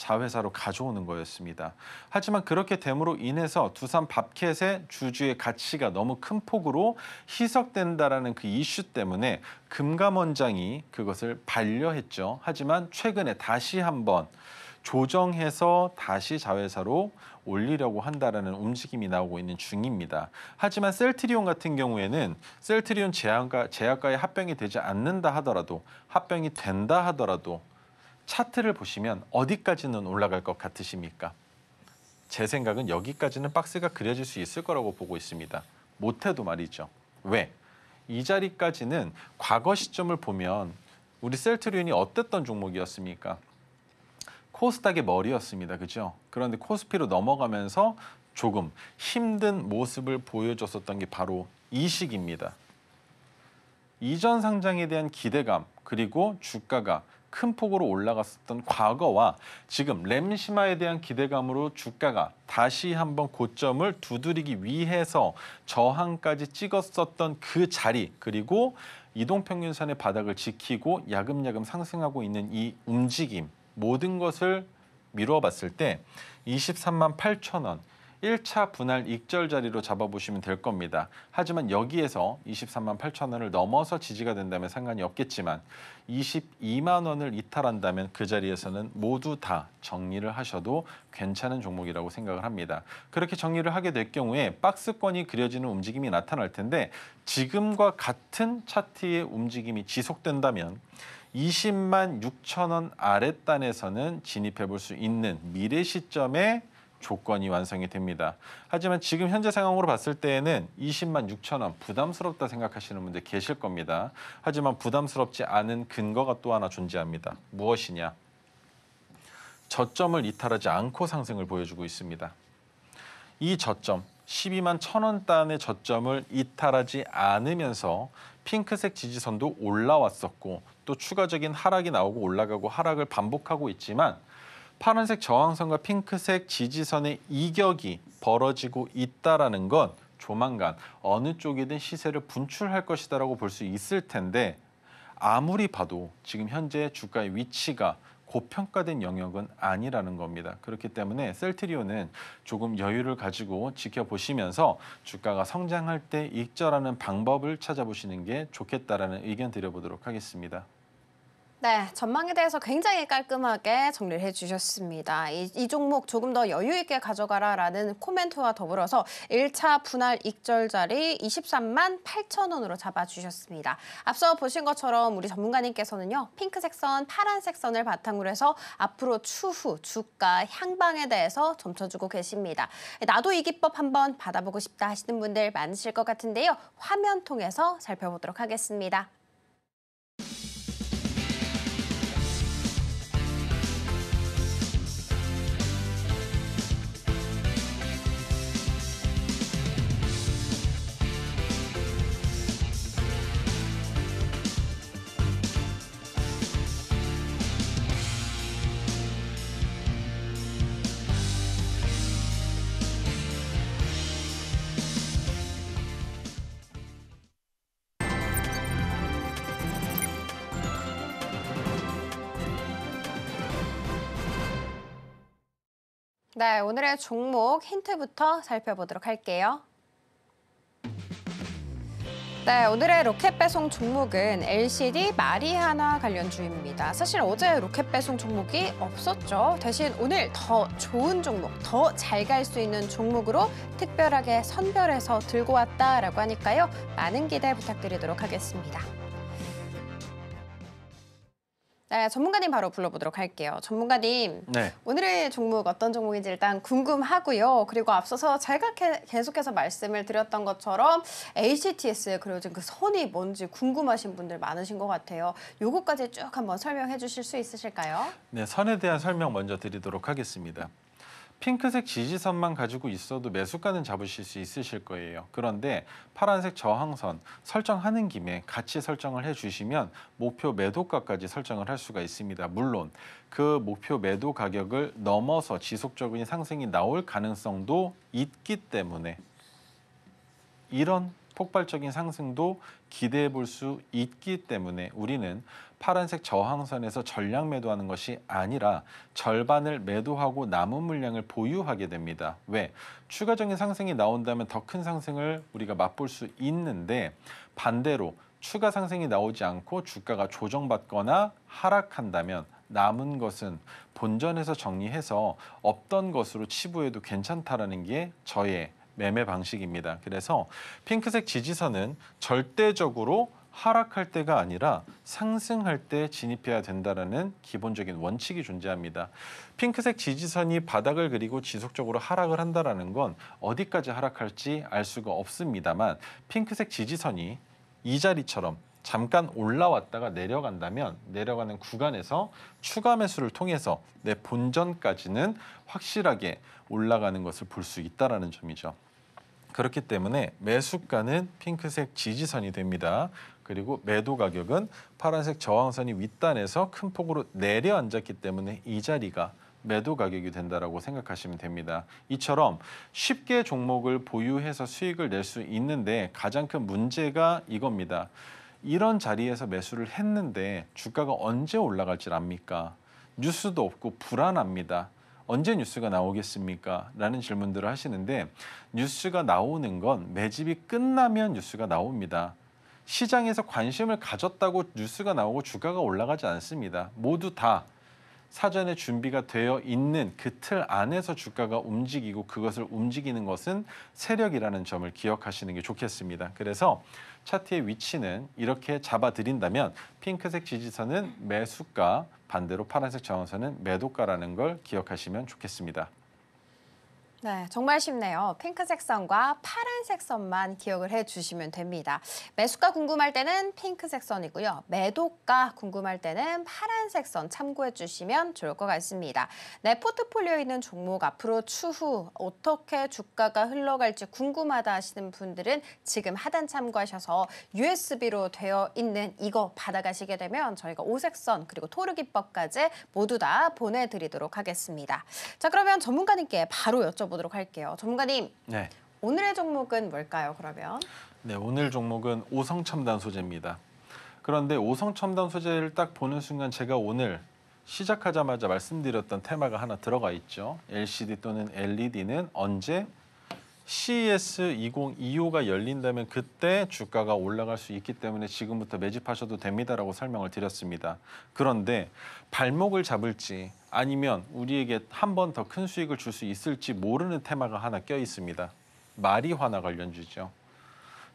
자회사로 가져오는 거였습니다. 하지만 그렇게 됨으로 인해서 두산 밥켓의 주주의 가치가 너무 큰 폭으로 희석된다라는 그 이슈 때문에 금감원장이 그것을 반려했죠. 하지만 최근에 다시 한번 조정해서 다시 자회사로 올리려고 한다라는 움직임이 나오고 있는 중입니다. 하지만 셀트리온 같은 경우에는 셀트리온 제약과, 제약과의 합병이 되지 않는다 하더라도 합병이 된다 하더라도 차트를 보시면 어디까지는 올라갈 것 같으십니까? 제 생각은 여기까지는 박스가 그려질 수 있을 거라고 보고 있습니다. 못해도 말이죠. 왜? 이 자리까지는 과거 시점을 보면 우리 셀트리온이 어땠던 종목이었습니까? 코스닥의 머리였습니다. 그죠? 그런데 코스피로 넘어가면서 조금 힘든 모습을 보여줬었던 게 바로 이 시기입니다. 이전 상장에 대한 기대감 그리고 주가가 큰 폭으로 올라갔었던 과거와 지금 램시마에 대한 기대감으로 주가가 다시 한번 고점을 두드리기 위해서 저항까지 찍었었던 그 자리 그리고 이동평균선의 바닥을 지키고 야금야금 상승하고 있는 이 움직임 모든 것을 미루어 봤을 때 23만 8천 원 1차 분할 익절 자리로 잡아보시면 될 겁니다. 하지만 여기에서 23만 8천 원을 넘어서 지지가 된다면 상관이 없겠지만 22만 원을 이탈한다면 그 자리에서는 모두 다 정리를 하셔도 괜찮은 종목이라고 생각을 합니다. 그렇게 정리를 하게 될 경우에 박스권이 그려지는 움직임이 나타날 텐데 지금과 같은 차트의 움직임이 지속된다면 20만 6천 원 아랫단에서는 진입해 볼 수 있는 미래 시점에 조건이 완성이 됩니다. 하지만 지금 현재 상황으로 봤을 때에는 20만 6천 원 부담스럽다 생각하시는 분들 계실 겁니다. 하지만 부담스럽지 않은 근거가 또 하나 존재합니다. 무엇이냐? 저점을 이탈하지 않고 상승을 보여주고 있습니다. 이 저점, 12만 1천원 단의 저점을 이탈하지 않으면서 핑크색 지지선도 올라왔었고 또 추가적인 하락이 나오고 올라가고 하락을 반복하고 있지만 파란색 저항선과 핑크색 지지선의 이격이 벌어지고 있다라는 건 조만간 어느 쪽이든 시세를 분출할 것이다라고 볼 수 있을 텐데 아무리 봐도 지금 현재 주가의 위치가 고평가된 영역은 아니라는 겁니다. 그렇기 때문에 셀트리온은 조금 여유를 가지고 지켜보시면서 주가가 성장할 때 익절하는 방법을 찾아보시는 게 좋겠다라는 의견 드려보도록 하겠습니다. 네, 전망에 대해서 굉장히 깔끔하게 정리를 해주셨습니다. 이, 이, 종목 조금 더 여유 있게 가져가라라는 코멘트와 더불어서 1차 분할 익절 자리 23만 8천 원으로 잡아주셨습니다. 앞서 보신 것처럼 우리 전문가님께서는요, 핑크색 선, 파란색 선을 바탕으로 해서 앞으로 추후 주가 향방에 대해서 점쳐주고 계십니다. 나도 이 기법 한번 받아보고 싶다 하시는 분들 많으실 것 같은데요. 화면 통해서 살펴보도록 하겠습니다. 네, 오늘의 종목 힌트부터 살펴보도록 할게요. 네, 오늘의 로켓 배송 종목은 LCD 마리하나 관련주입니다. 사실 어제 로켓 배송 종목이 없었죠. 대신 오늘 더 좋은 종목, 더 잘 갈 수 있는 종목으로 특별하게 선별해서 들고 왔다라고 하니까요. 많은 기대 부탁드리도록 하겠습니다. 네, 전문가님 바로 불러보도록 할게요. 전문가님, 네. 오늘의 종목 어떤 종목인지 일단 궁금하고요. 그리고 앞서서 제가 계속해서 말씀을 드렸던 것처럼 HTS 그리고 지금 그 선이 뭔지 궁금하신 분들 많으신 것 같아요. 요거까지 쭉 한번 설명해 주실 수 있으실까요? 네, 선에 대한 설명 먼저 드리도록 하겠습니다. 핑크색 지지선만 가지고 있어도 매수가는 잡으실 수 있으실 거예요. 그런데 파란색 저항선 설정하는 김에 같이 설정을 해주시면 목표 매도가까지 설정을 할 수가 있습니다. 물론 그 목표 매도 가격을 넘어서 지속적인 상승이 나올 가능성도 있기 때문에 이런 폭발적인 상승도 기대해 볼 수 있기 때문에 우리는 파란색 저항선에서 전량 매도하는 것이 아니라 절반을 매도하고 남은 물량을 보유하게 됩니다. 왜? 추가적인 상승이 나온다면 더 큰 상승을 우리가 맛볼 수 있는데 반대로 추가 상승이 나오지 않고 주가가 조정받거나 하락한다면 남은 것은 본전에서 정리해서 없던 것으로 치부해도 괜찮다라는 게 저의 매매 방식입니다. 그래서 핑크색 지지선은 절대적으로 하락할 때가 아니라 상승할 때 진입해야 된다는 기본적인 원칙이 존재합니다. 핑크색 지지선이 바닥을 그리고 지속적으로 하락을 한다는건 어디까지 하락할지 알 수가 없습니다만 핑크색 지지선이 이 자리처럼 잠깐 올라왔다가 내려간다면 내려가는 구간에서 추가 매수를 통해서 내 본전까지는 확실하게 올라가는 것을 볼 수있다는 점이죠. 그렇기 때문에 매수가는 핑크색 지지선이 됩니다. 그리고 매도 가격은 파란색 저항선이 윗단에서 큰 폭으로 내려앉았기 때문에 이 자리가 매도 가격이 된다라고 생각하시면 됩니다. 이처럼 쉽게 종목을 보유해서 수익을 낼 수 있는데 가장 큰 문제가 이겁니다. 이런 자리에서 매수를 했는데 주가가 언제 올라갈지 압니까? 뉴스도 없고 불안합니다. 언제 뉴스가 나오겠습니까? 라는 질문들을 하시는데 뉴스가 나오는 건 매집이 끝나면 뉴스가 나옵니다. 시장에서 관심을 가졌다고 뉴스가 나오고 주가가 올라가지 않습니다. 모두 다 사전에 준비가 되어 있는 그 틀 안에서 주가가 움직이고 그것을 움직이는 것은 세력이라는 점을 기억하시는 게 좋겠습니다. 그래서 차트의 위치는 이렇게 잡아드린다면 핑크색 지지선은 매수가, 반대로 파란색 저항선은 매도가라는 걸 기억하시면 좋겠습니다. 네, 정말 쉽네요. 핑크색 선과 파란색 선만 기억을 해주시면 됩니다. 매수가 궁금할 때는 핑크색 선이고요. 매도가 궁금할 때는 파란색 선 참고해주시면 좋을 것 같습니다. 내 네, 포트폴리오에 있는 종목 앞으로 추후 어떻게 주가가 흘러갈지 궁금하다 하시는 분들은 지금 하단 참고하셔서 USB로 되어 있는 이거 받아가시게 되면 저희가 오색선 그리고 토르기법까지 모두 다 보내드리도록 하겠습니다. 자, 그러면 전문가님께 바로 여쭤보겠습 여쭤보도록 할게요. 전문가님, 네. 오늘의 종목은 뭘까요, 그러면? 네, 오늘 종목은 오성 첨단 소재입니다. 그런데 오성 첨단 소재를 딱 보는 순간 제가 오늘 시작하자마자 말씀드렸던 테마가 하나 들어가 있죠. LCD 또는 LED는 언제 CES 2025가 열린다면 그때 주가가 올라갈 수 있기 때문에 지금부터 매집하셔도 됩니다라고 설명을 드렸습니다. 그런데 발목을 잡을지 아니면 우리에게 한 번 더 큰 수익을 줄 수 있을지 모르는 테마가 하나 껴 있습니다. 마리화나 관련주죠.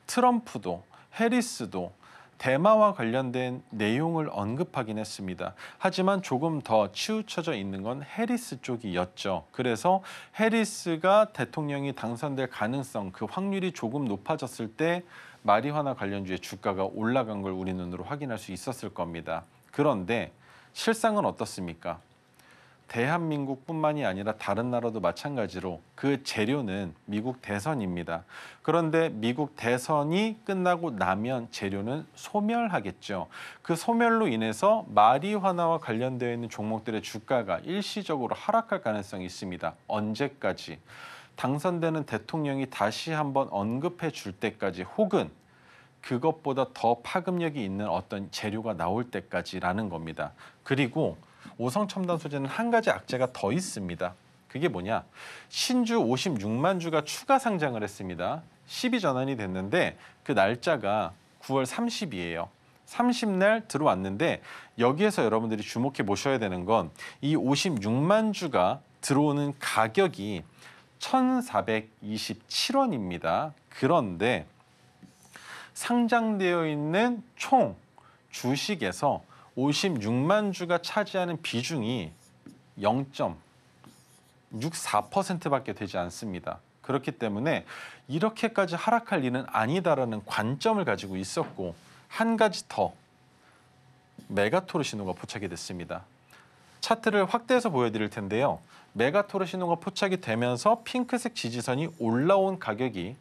트럼프도 해리스도 대마와 관련된 내용을 언급하긴 했습니다. 하지만 조금 더 치우쳐져 있는 건 해리스 쪽이었죠. 그래서 해리스가 대통령이 당선될 가능성, 그 확률이 조금 높아졌을 때 마리화나 관련주의 주가가 올라간 걸 우리 눈으로 확인할 수 있었을 겁니다. 그런데 실상은 어떻습니까? 대한민국뿐만이 아니라 다른 나라도 마찬가지로 그 재료는 미국 대선입니다. 그런데 미국 대선이 끝나고 나면 재료는 소멸하겠죠. 그 소멸로 인해서 마리화나와 관련되어 있는 종목들의 주가가 일시적으로 하락할 가능성이 있습니다. 언제까지? 당선되는 대통령이 다시 한번 언급해 줄 때까지 혹은 그것보다 더 파급력이 있는 어떤 재료가 나올 때까지라는 겁니다. 그리고 오성 첨단 소재는 한 가지 악재가 더 있습니다. 그게 뭐냐? 신주 56만 주가 추가 상장을 했습니다. 10이 전환이 됐는데 그 날짜가 9월 30이에요. 30날 들어왔는데 여기에서 여러분들이 주목해 보셔야 되는 건 이 56만 주가 들어오는 가격이 1,427원입니다. 그런데 상장되어 있는 총 주식에서 56만 주가 차지하는 비중이 0.64%밖에 되지 않습니다. 그렇기 때문에 이렇게까지 하락할 일은 아니다라는 관점을 가지고 있었고 한 가지 더 메가토르 신호가 포착이 됐습니다. 차트를 확대해서 보여드릴 텐데요. 메가토르 신호가 포착이 되면서 핑크색 지지선이 올라온 가격이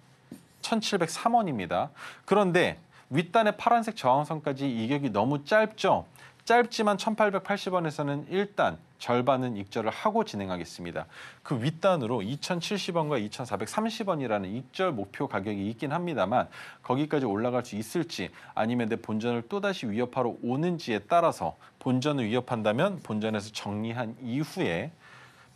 1,703원입니다. 그런데 윗단의 파란색 저항선까지 이격이 너무 짧죠? 짧지만 1,880원에서는 일단 절반은 익절을 하고 진행하겠습니다. 그 윗단으로 2,070원과 2,430원이라는 익절 목표 가격이 있긴 합니다만 거기까지 올라갈 수 있을지 아니면 내 본전을 또다시 위협하러 오는지에 따라서 본전을 위협한다면 본전에서 정리한 이후에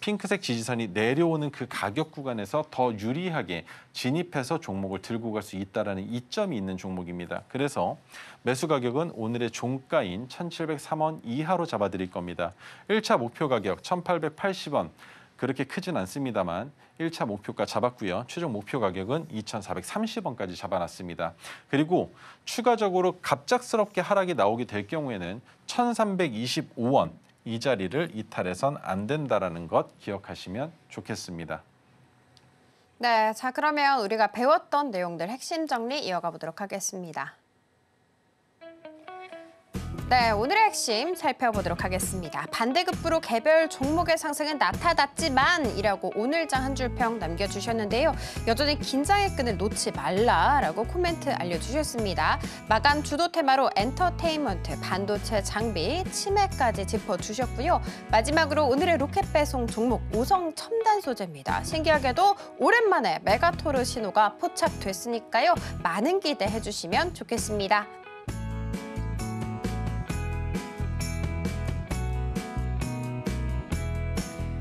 핑크색 지지선이 내려오는 그 가격 구간에서 더 유리하게 진입해서 종목을 들고 갈 수 있다라는 이점이 있는 종목입니다. 그래서 매수 가격은 오늘의 종가인 1,703원 이하로 잡아드릴 겁니다. 1차 목표 가격 1,880원 그렇게 크진 않습니다만 1차 목표가 잡았고요. 최종 목표 가격은 2,430원까지 잡아놨습니다. 그리고 추가적으로 갑작스럽게 하락이 나오게 될 경우에는 1,325원 이 자리를 이탈해선 안 된다라는 것 기억하시면 좋겠습니다. 네, 자 그러면 우리가 배웠던 내용들 핵심 정리 이어가 보도록 하겠습니다. 네, 오늘의 핵심 살펴보도록 하겠습니다. 반대급부로 개별 종목의 상승은 나타났지만 이라고 오늘장 한줄평 남겨주셨는데요. 여전히 긴장의 끈을 놓지 말라라고 코멘트 알려주셨습니다. 마감 주도 테마로 엔터테인먼트, 반도체 장비, 치매까지 짚어주셨고요. 마지막으로 오늘의 로켓 배송 종목 오성 첨단 소재입니다. 신기하게도 오랜만에 메가토르 신호가 포착됐으니까요. 많은 기대해주시면 좋겠습니다.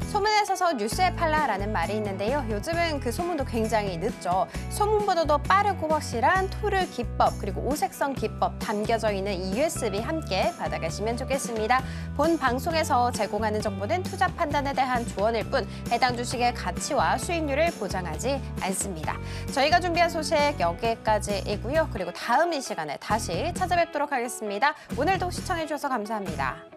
소문에 서서 뉴스에 팔라라는 말이 있는데요. 요즘은 그 소문도 굉장히 늦죠. 소문보다 도 빠르고 확실한 토르 기법 그리고 오색성 기법 담겨져 있는 이 USB 함께 받아가시면 좋겠습니다. 본 방송에서 제공하는 정보는 투자 판단에 대한 조언일 뿐 해당 주식의 가치와 수익률을 보장하지 않습니다. 저희가 준비한 소식 여기까지이고요. 그리고 다음 이 시간에 다시 찾아뵙도록 하겠습니다. 오늘도 시청해주셔서 감사합니다.